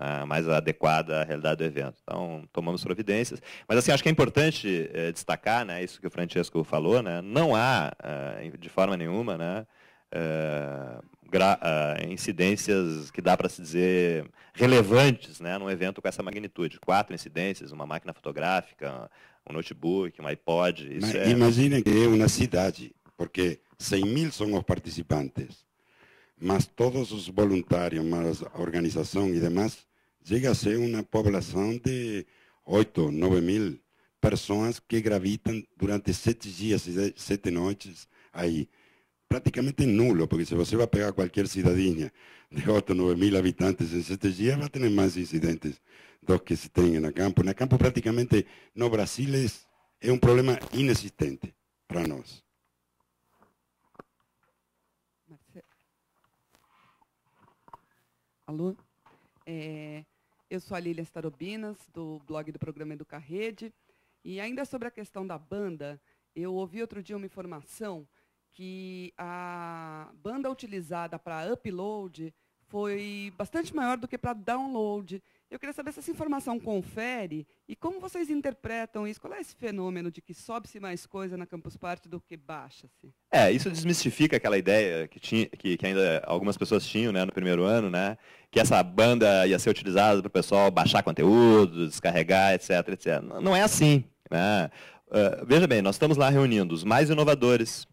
uh, mais adequada à realidade do evento. Então, tomamos providências. Mas assim, acho que é importante uh, destacar né, isso que o Francesco falou, né, não há, eh, de forma nenhuma, né, uh, incidências que dá para se dizer relevantes né, num evento com essa magnitude. Quatro incidências, uma máquina fotográfica, um notebook, um iPod. Mas, é... Imaginem que é uma cidade, porque 100 mil são os participantes, mas todos os voluntários, mas a organização e demais, chega a ser uma população de 8, 9 mil pessoas que gravitam durante sete dias e sete noites aí praticamente nulo, porque se você vai pegar qualquer cidadinha de 8, 9 mil habitantes em sete dias, vai ter mais incidentes do que se tem na campo. Na campo, praticamente, no Brasil, é um problema inexistente para nós. Alô? É, eu sou a Lília Starobinas, do blog do programa Educa Rede. E ainda sobre a questão da banda, eu ouvi outro dia uma informação que a banda utilizada para upload foi bastante maior do que para download. Eu queria saber se essa informação confere e como vocês interpretam isso. Qual é esse fenômeno de que sobe-se mais coisa na Campus Party do que baixa-se? É, isso desmistifica aquela ideia que, tinha, que, que ainda algumas pessoas tinham né, no primeiro ano, né, que essa banda ia ser utilizada para o pessoal baixar conteúdo, descarregar, etc, etc. Não é assim. Né? Uh, veja bem, nós estamos lá reunindo os mais inovadores,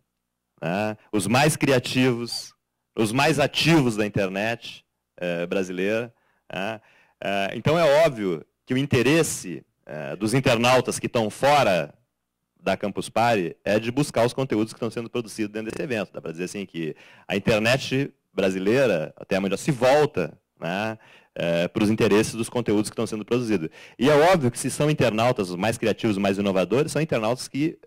né? os mais criativos, os mais ativos da internet eh, brasileira. Né? Eh, então é óbvio que o interesse eh, dos internautas que estão fora da Campus Party é de buscar os conteúdos que estão sendo produzidos dentro desse evento. Dá para dizer assim que a internet brasileira, até melhor se volta né, para os interesses dos conteúdos que estão sendo produzidos. E é óbvio que se são internautas os mais criativos, os mais inovadores, são internautas que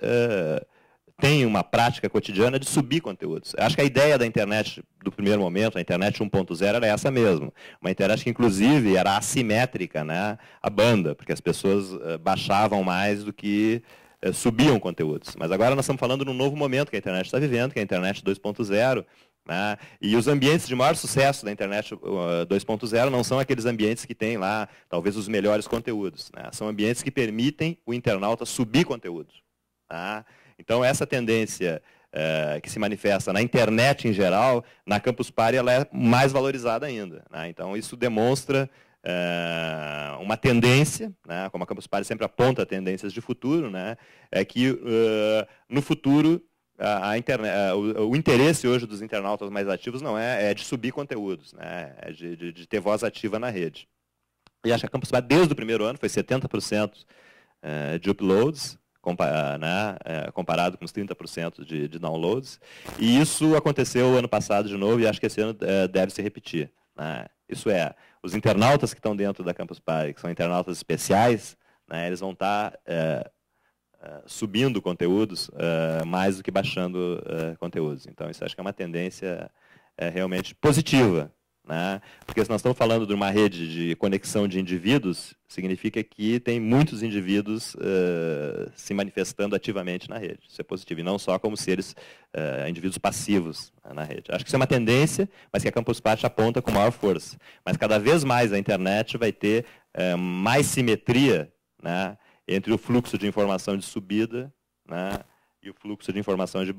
tem uma prática cotidiana de subir conteúdos. acho que a ideia da internet do primeiro momento, a internet 1.0, era essa mesmo. Uma internet que, inclusive, era assimétrica, né? a banda, porque as pessoas eh, baixavam mais do que eh, subiam conteúdos. Mas agora nós estamos falando num novo momento que a internet está vivendo, que é a internet 2.0, né? E os ambientes de maior sucesso da internet 2.0 eh, não são aqueles ambientes que têm lá, talvez, os melhores conteúdos. Né? São ambientes que permitem o internauta subir conteúdos. Tá? Então, essa tendência é, que se manifesta na internet em geral, na Campus Party ela é mais valorizada ainda. Né? Então, isso demonstra é, uma tendência, né? como a Campus Party sempre aponta tendências de futuro, né? é que eh, no futuro a, internet, o, o, interesse hoje dos internautas mais ativos não é, é de subir conteúdos, né? é de, de, de ter voz ativa na rede. E acho que a Campus Party, desde o primeiro ano, foi 70% de uploads, né, é, comparado com os 30% de, de downloads. E isso aconteceu ano passado de novo e acho que esse ano é, deve se repetir. Né? Isso é, os internautas que estão dentro da Campus Party, que são internautas especiais, né, eles vão estar tá, é, é, subindo conteúdos mais do que baixando conteúdos. Então, isso acho que é uma tendência realmente positiva né? Porque se nós estamos falando de uma rede de conexão de indivíduos, significa que tem muitos indivíduos uh, se manifestando ativamente na rede. Isso é positivo, e não só como seres, uh, indivíduos passivos né, na rede. Acho que isso é uma tendência, mas que a Campus Party aponta com maior força. Mas cada vez mais a internet vai ter uh, mais simetria né, entre o fluxo de informação de subida né, e o fluxo de informação de,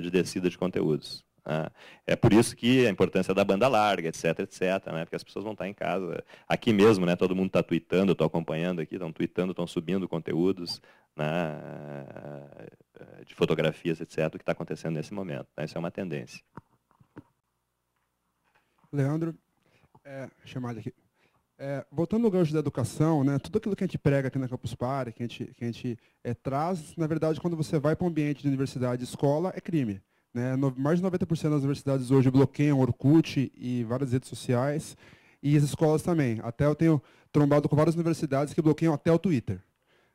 de descida de conteúdos. Né? É por isso que a importância da banda larga, etc, etc, né? porque as pessoas vão estar em casa. Aqui mesmo, né? todo mundo está tweetando, estou acompanhando aqui, estão tweetando, estão subindo conteúdos né? de fotografias, etc, o que está acontecendo nesse momento. Né? Isso é uma tendência. Leandro, é, chamada aqui. É, voltando ao gancho da educação, né, tudo aquilo que a gente prega aqui na Campus Party, que a gente, que a gente é, traz, na verdade, quando você vai para o um ambiente de universidade e escola, é crime. Né? Mais de 90% das universidades hoje bloqueiam Orkut e várias redes sociais, e as escolas também. Até eu tenho trombado com várias universidades que bloqueiam até o Twitter.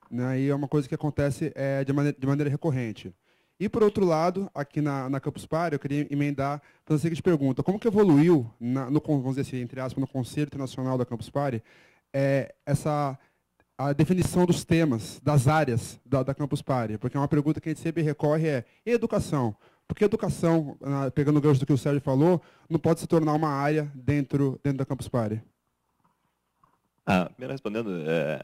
Né? E é uma coisa que acontece é, de, maneira, de maneira recorrente. E, por outro lado, aqui na, na Campus Party, eu queria emendar para a seguinte pergunta. Como que evoluiu, na, no, vamos dizer assim, entre aspas, no Conselho Nacional da Campus Party, é, essa, a definição dos temas, das áreas da, da Campus Party? Porque é uma pergunta que a gente sempre recorre é, educação? Porque educação, pegando o gancho do que o Sérgio falou, não pode se tornar uma área dentro, dentro da Campus Party? Ah, primeiro respondendo, é,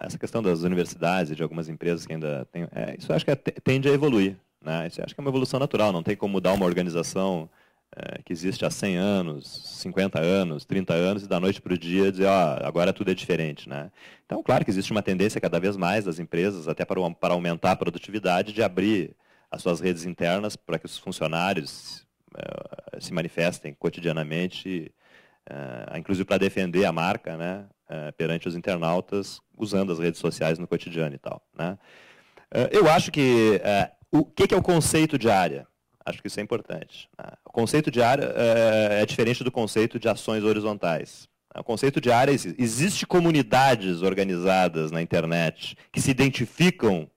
essa questão das universidades e de algumas empresas que ainda tem, é, isso acho que é, tende a evoluir. Né? Isso acho que é uma evolução natural, não tem como mudar uma organização é, que existe há 100 anos, 50 anos, 30 anos, e da noite para o dia dizer, ó, agora tudo é diferente. Né? Então, claro que existe uma tendência cada vez mais das empresas, até para, para aumentar a produtividade, de abrir as suas redes internas para que os funcionários eh, se manifestem cotidianamente, eh, inclusive para defender a marca, né, eh, perante os internautas, usando as redes sociais no cotidiano e tal, né. eu acho que o que, que, é o conceito de área? Acho que isso é importante. Né. O conceito de área é diferente do conceito de ações horizontais. O conceito de área existe. Existem comunidades organizadas na internet que se identificam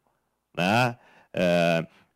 né,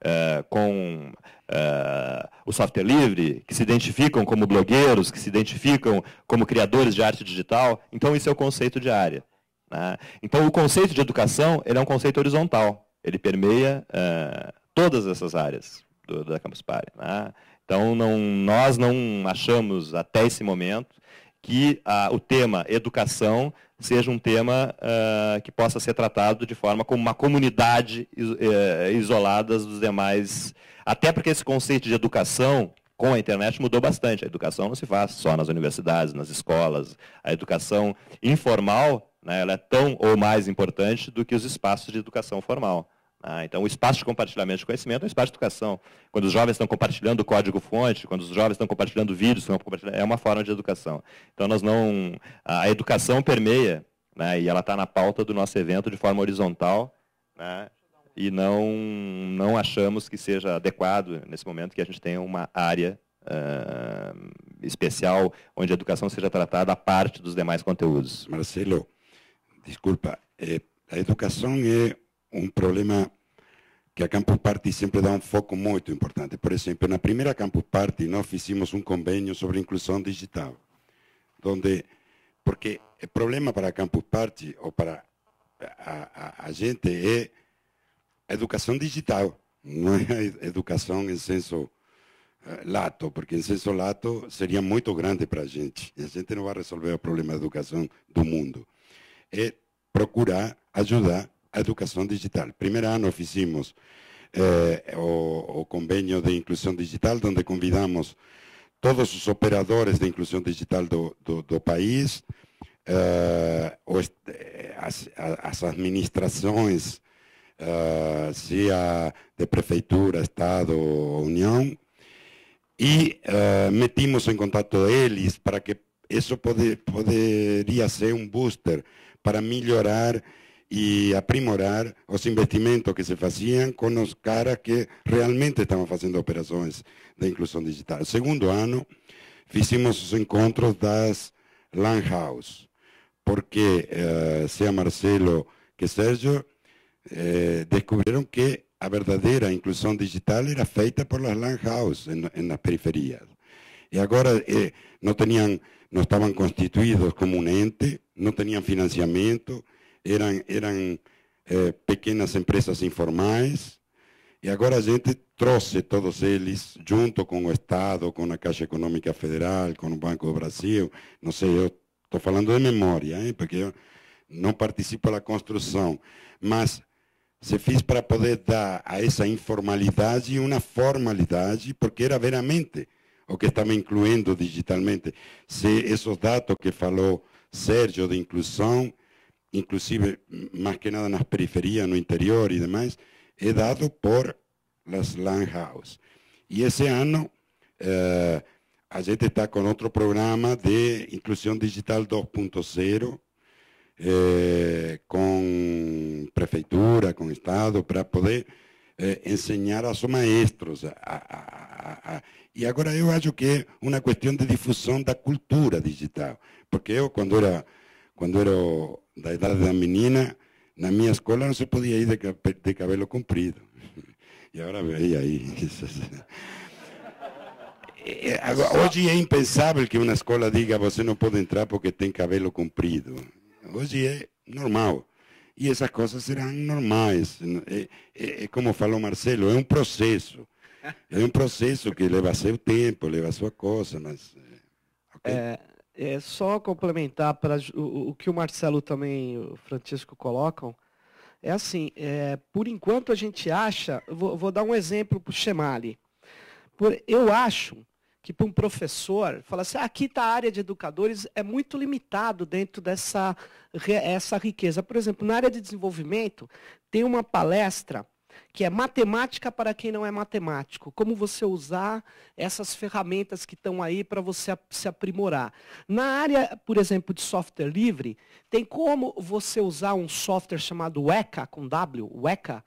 eh, com eh, o software livre, que se identificam como blogueiros, que se identificam como criadores de arte digital. Então, isso é o conceito de área. Né? Então, o conceito de educação ele é um conceito horizontal. Ele permeia eh, todas essas áreas do, da Campus Party. Né? Então, não, nós não achamos, até esse momento, que a, o tema educação seja um tema uh, que possa ser tratado de forma como uma comunidade uh, isolada dos demais. Até porque esse conceito de educação com a internet mudou bastante. A educação não se faz só nas universidades, nas escolas. A educação informal né, ela é tão ou mais importante do que os espaços de educação formal. Ah, então, o espaço de compartilhamento de conhecimento é um espaço de educação. Quando os jovens estão compartilhando código-fonte, quando os jovens estão compartilhando vídeos, é uma forma de educação. Então, nós não, a educação permeia, né, e ela está na pauta do nosso evento de forma horizontal, né, e não, não achamos que seja adequado, nesse momento, que a gente tenha uma área uh, especial onde a educação seja tratada à parte dos demais conteúdos. Marcelo, desculpa, eh, a educação é um problema que a Campus Party sempre dá um foco muito importante. Por exemplo, na primeira Campus Party, nós fizemos um convênio sobre inclusão digital, onde, porque o problema para a Campus Party, ou para a, a, a gente, é a educação digital, não é a educação em senso eh, lato, porque em senso lato seria muito grande para a gente. E a gente não vai resolver o problema da educação do mundo. É procurar ajudar a educação digital. Primeiro ano fizemos eh, o, o convênio de inclusão digital, onde convidamos todos os operadores de inclusão digital do, do, do país, eh, eh as, as, administrações, eh, de prefeitura, estado ou união, e uh, metimos em contato eles para que isso pode, poderia ser um booster para melhorar e aprimorar os investimentos que se faziam com os caras que realmente estavam fazendo operações de inclusão digital. Segundo ano, fizemos os encontros das Land House, porque eh, seja Marcelo que Sérgio eh, descobriram que a verdadeira inclusão digital era feita por las Land House en, periferias. E agora eh, não, tinham, não estavam constituídos como um ente, não tinham financiamento, eram, eram é, pequenas empresas informais, e agora a gente trouxe todos eles junto com o Estado, com a Caixa Econômica Federal, com o Banco do Brasil. Não sei, eu estou falando de memória, hein, porque eu não participo da construção. Mas se fiz para poder dar a essa informalidade uma formalidade, porque era veramente o que estava incluindo digitalmente. Se esses dados que falou Sérgio de inclusão, inclusive más que nada en las periferias, en interior y demás, es dado por las land house. Y ese año eh, a gente está con otro programa de inclusión digital 2.0, eh, con prefeitura, con Estado, para poder eh, enseñar a sus maestros. A, a, a, y ahora yo acho que es una cuestión de difusión de la cultura digital, porque yo cuando era... Quando era da idade da menina, na minha escola não se podia ir de, cabelo comprido. E agora veio aí. Hoje é impensável que uma escola diga você não pode entrar porque tem cabelo comprido. Hoje é normal. E essas coisas serão normais. É, é, eh, é eh, como falou Marcelo, é um processo. É um processo que leva seu tempo, leva sua coisa, mas. Eh, okay? É... É, só complementar para o, o, que o Marcelo também, o Francisco colocam, é assim, é, por enquanto a gente acha, vou, vou dar um exemplo para o Chemali. Por, eu acho que para um professor, falar assim, ah, aqui está a área de educadores, é muito limitado dentro dessa essa riqueza. Por exemplo, na área de desenvolvimento, tem uma palestra que é matemática para quem não é matemático. Como você usar essas ferramentas que estão aí para você se aprimorar. Na área, por exemplo, de software livre, tem como você usar um software chamado Weka, com W, Weka,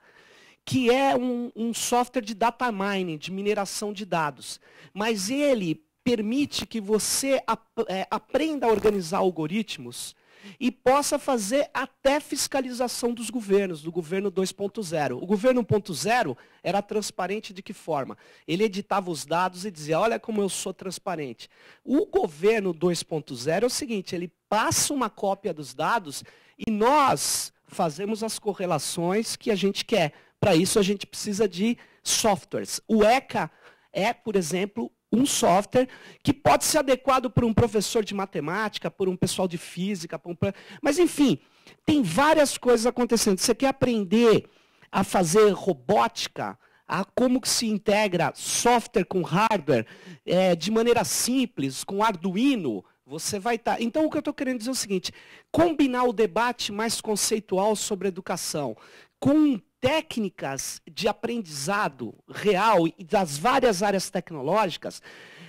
que é um, um software de data mining, de mineração de dados. Mas ele permite que você é, aprenda a organizar algoritmos e possa fazer até fiscalização dos governos, do governo 2.0. O governo 1.0 era transparente de que forma? Ele editava os dados e dizia, olha como eu sou transparente. O governo 2.0 é o seguinte, ele passa uma cópia dos dados e nós fazemos as correlações que a gente quer. Para isso, a gente precisa de softwares. O ECA é, por exemplo, um software que pode ser adequado para um professor de matemática, para um pessoal de física, um... mas enfim, tem várias coisas acontecendo. Você quer aprender a fazer robótica, a como que se integra software com hardware é, de maneira simples, com Arduino, você vai estar. Tá... Então, o que eu estou querendo dizer é o seguinte: combinar o debate mais conceitual sobre educação com técnicas de aprendizado real e das várias áreas tecnológicas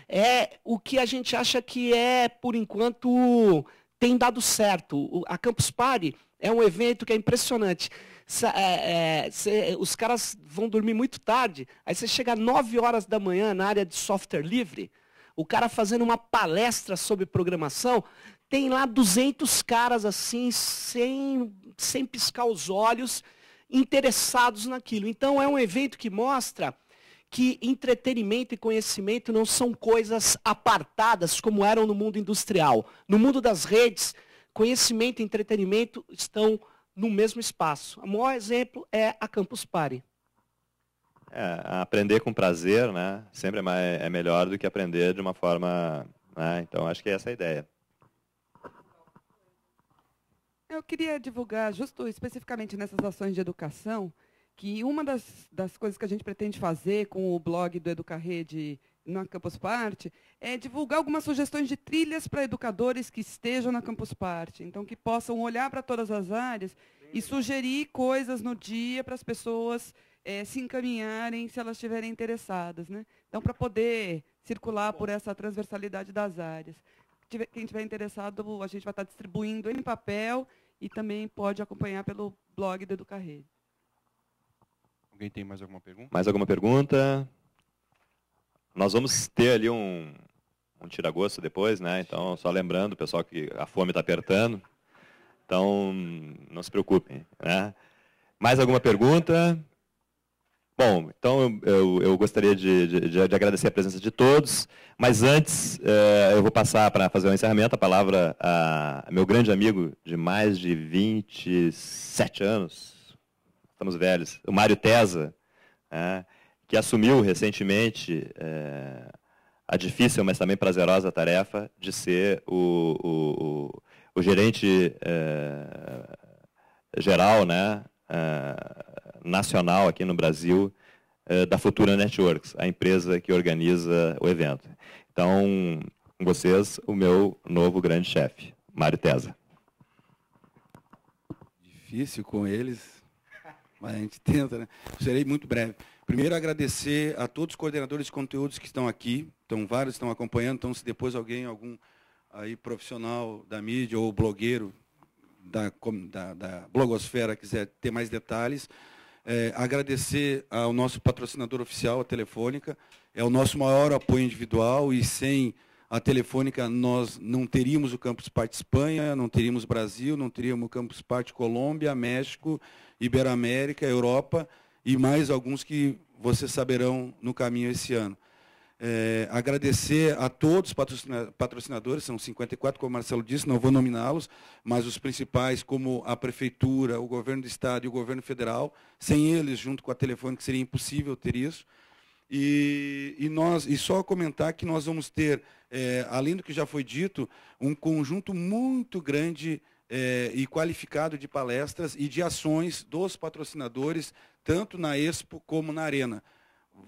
é o que a gente acha que é, por enquanto, tem dado certo. A Campus Party é um evento que é impressionante. Cê, é, é, cê, os caras vão dormir muito tarde, aí você chega às 9 horas da manhã na área de software livre, o cara fazendo uma palestra sobre programação, tem lá 200 caras assim, sem, sem piscar os olhos, interessados naquilo. Então, é um evento que mostra que entretenimento e conhecimento não são coisas apartadas como eram no mundo industrial. No mundo das redes, conhecimento e entretenimento estão no mesmo espaço. O maior exemplo é a Campus Party. É, aprender com prazer, né? Sempre é, mais, é melhor do que aprender de uma forma. Né? Então, acho que é essa a ideia. Eu queria divulgar, justo especificamente nessas ações de educação, que uma das, das coisas que a gente pretende fazer com o blog do Educarrede na Campus Party é divulgar algumas sugestões de trilhas para educadores que estejam na Campus Party, então que possam olhar para todas as áreas e sugerir coisas no dia para as pessoas é, se encaminharem se elas estiverem interessadas. Né? Então, para poder circular por essa transversalidade das áreas. Quem estiver interessado, a gente vai estar distribuindo em papel e também pode acompanhar pelo blog do Educarrede. Alguém tem mais alguma pergunta? Mais alguma pergunta? Nós vamos ter ali um, um tiragosto depois, né? Então, só lembrando, pessoal, que a fome está apertando. Então, não se preocupem. Né? Mais alguma pergunta? Bom, então eu, eu gostaria de, de, de, agradecer a presença de todos, mas antes eh, eu vou passar para fazer o um encerramento a palavra a meu grande amigo de mais de 27 anos, estamos velhos, o Mário Tesa, né, que assumiu recentemente eh, a difícil, mas também prazerosa tarefa de ser o, o, o, o gerente eh, geral, né? nacional aqui no Brasil eh, da Futura Networks, a empresa que organiza o evento. Então, com vocês, o meu novo grande chefe, Mário Tesa. Difícil com eles, mas a gente tenta, né? Serei muito breve. Primeiro, agradecer a todos os coordenadores de conteúdos que estão aqui. Então, vários estão acompanhando. Então, se depois alguém, algum aí profissional da mídia ou blogueiro da, da, da blogosfera quiser ter mais detalhes, é, agradecer ao nosso patrocinador oficial, a Telefônica. É o nosso maior apoio individual e sem a Telefônica nós não teríamos o Campus Parte Espanha, não teríamos Brasil, não teríamos o Campus Parte Colômbia, México, Iberoamérica, Europa e mais alguns que vocês saberão no caminho esse ano. É, agradecer a todos os patrocina patrocinadores, são 54, como o Marcelo disse, não vou nominá-los, mas os principais, como a Prefeitura, o Governo do Estado e o Governo Federal. Sem eles, junto com a Telefônica, seria impossível ter isso. E, e, nós, e só comentar que nós vamos ter, é, além do que já foi dito, um conjunto muito grande é, e qualificado de palestras e de ações dos patrocinadores, tanto na Expo como na Arena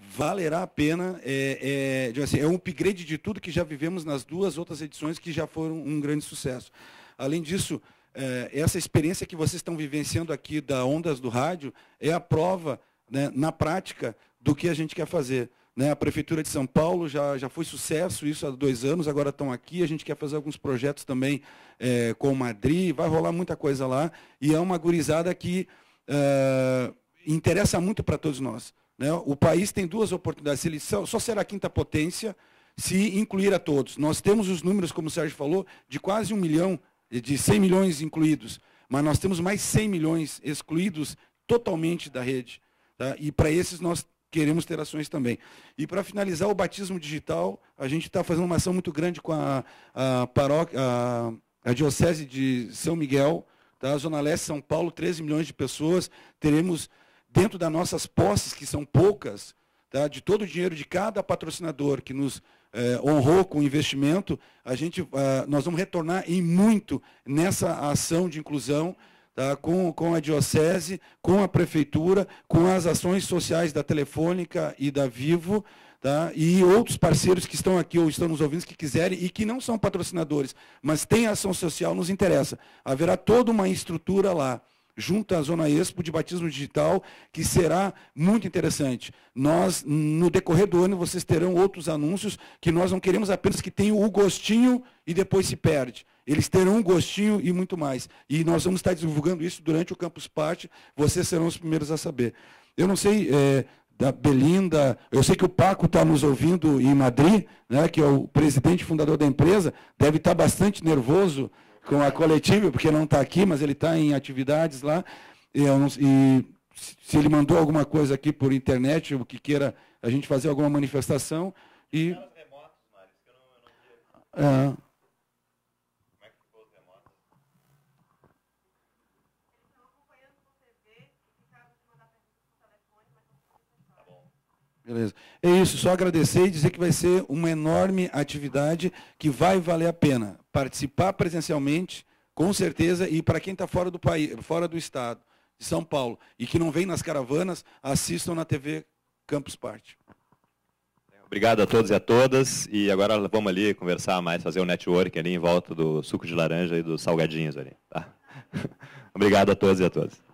valerá a pena, é, é, assim, é um upgrade de tudo que já vivemos nas duas outras edições que já foram um grande sucesso. Além disso, é, essa experiência que vocês estão vivenciando aqui da Ondas do Rádio é a prova, né, na prática, do que a gente quer fazer. Né? A Prefeitura de São Paulo já, já foi sucesso isso há dois anos, agora estão aqui, a gente quer fazer alguns projetos também é, com Madrid, vai rolar muita coisa lá, e é uma gurizada que é, interessa muito para todos nós. Né? O país tem duas oportunidades. ele só será quinta potência se incluir a todos. Nós temos os números, como o Sérgio falou, de quase um milhão, de 100 milhões incluídos. Mas nós temos mais 100 milhões excluídos totalmente da rede. Tá? E para esses nós queremos ter ações também. E para finalizar, o batismo digital, a gente está fazendo uma ação muito grande com a, a, paróquia, a, a Diocese de São Miguel, da tá? Zona Leste São Paulo, 13 milhões de pessoas. Teremos dentro das nossas posses, que são poucas, tá? de todo o dinheiro de cada patrocinador que nos eh, honrou com o investimento, a gente, ah, nós vamos retornar em muito nessa ação de inclusão tá? com, com a diocese, com a prefeitura, com as ações sociais da Telefônica e da Vivo, Tá? e outros parceiros que estão aqui ou estão nos ouvindo, que quiserem e que não são patrocinadores, mas têm ação social, nos interessa. Haverá toda uma estrutura lá junto à Zona Expo de Batismo Digital, que será muito interessante. Nós, no decorrer do ano, vocês terão outros anúncios que nós não queremos apenas que tenham o gostinho e depois se perde. Eles terão um gostinho e muito mais. E nós vamos estar divulgando isso durante o Campus Party, vocês serão os primeiros a saber. Eu não sei... É, da Belinda, eu sei que o Paco está nos ouvindo em Madrid, né, que é o presidente fundador da empresa, deve estar tá bastante nervoso com a coletiva, porque não está aqui, mas ele está em atividades lá. E, não, e, se ele mandou alguma coisa aqui por internet, o que queira a gente fazer alguma manifestação e. É, Beleza. É isso, só agradecer e dizer que vai ser uma enorme atividade que vai valer a pena participar presencialmente, com certeza, e para quem está fora do país, fora do estado, de São Paulo, e que não vem nas caravanas, assistam na TV Campus Party. Obrigado a todos e a todas. E agora vamos ali conversar mais, fazer um network ali em volta do suco de laranja e dos salgadinhos ali. Tá? Obrigado a todos e a todas.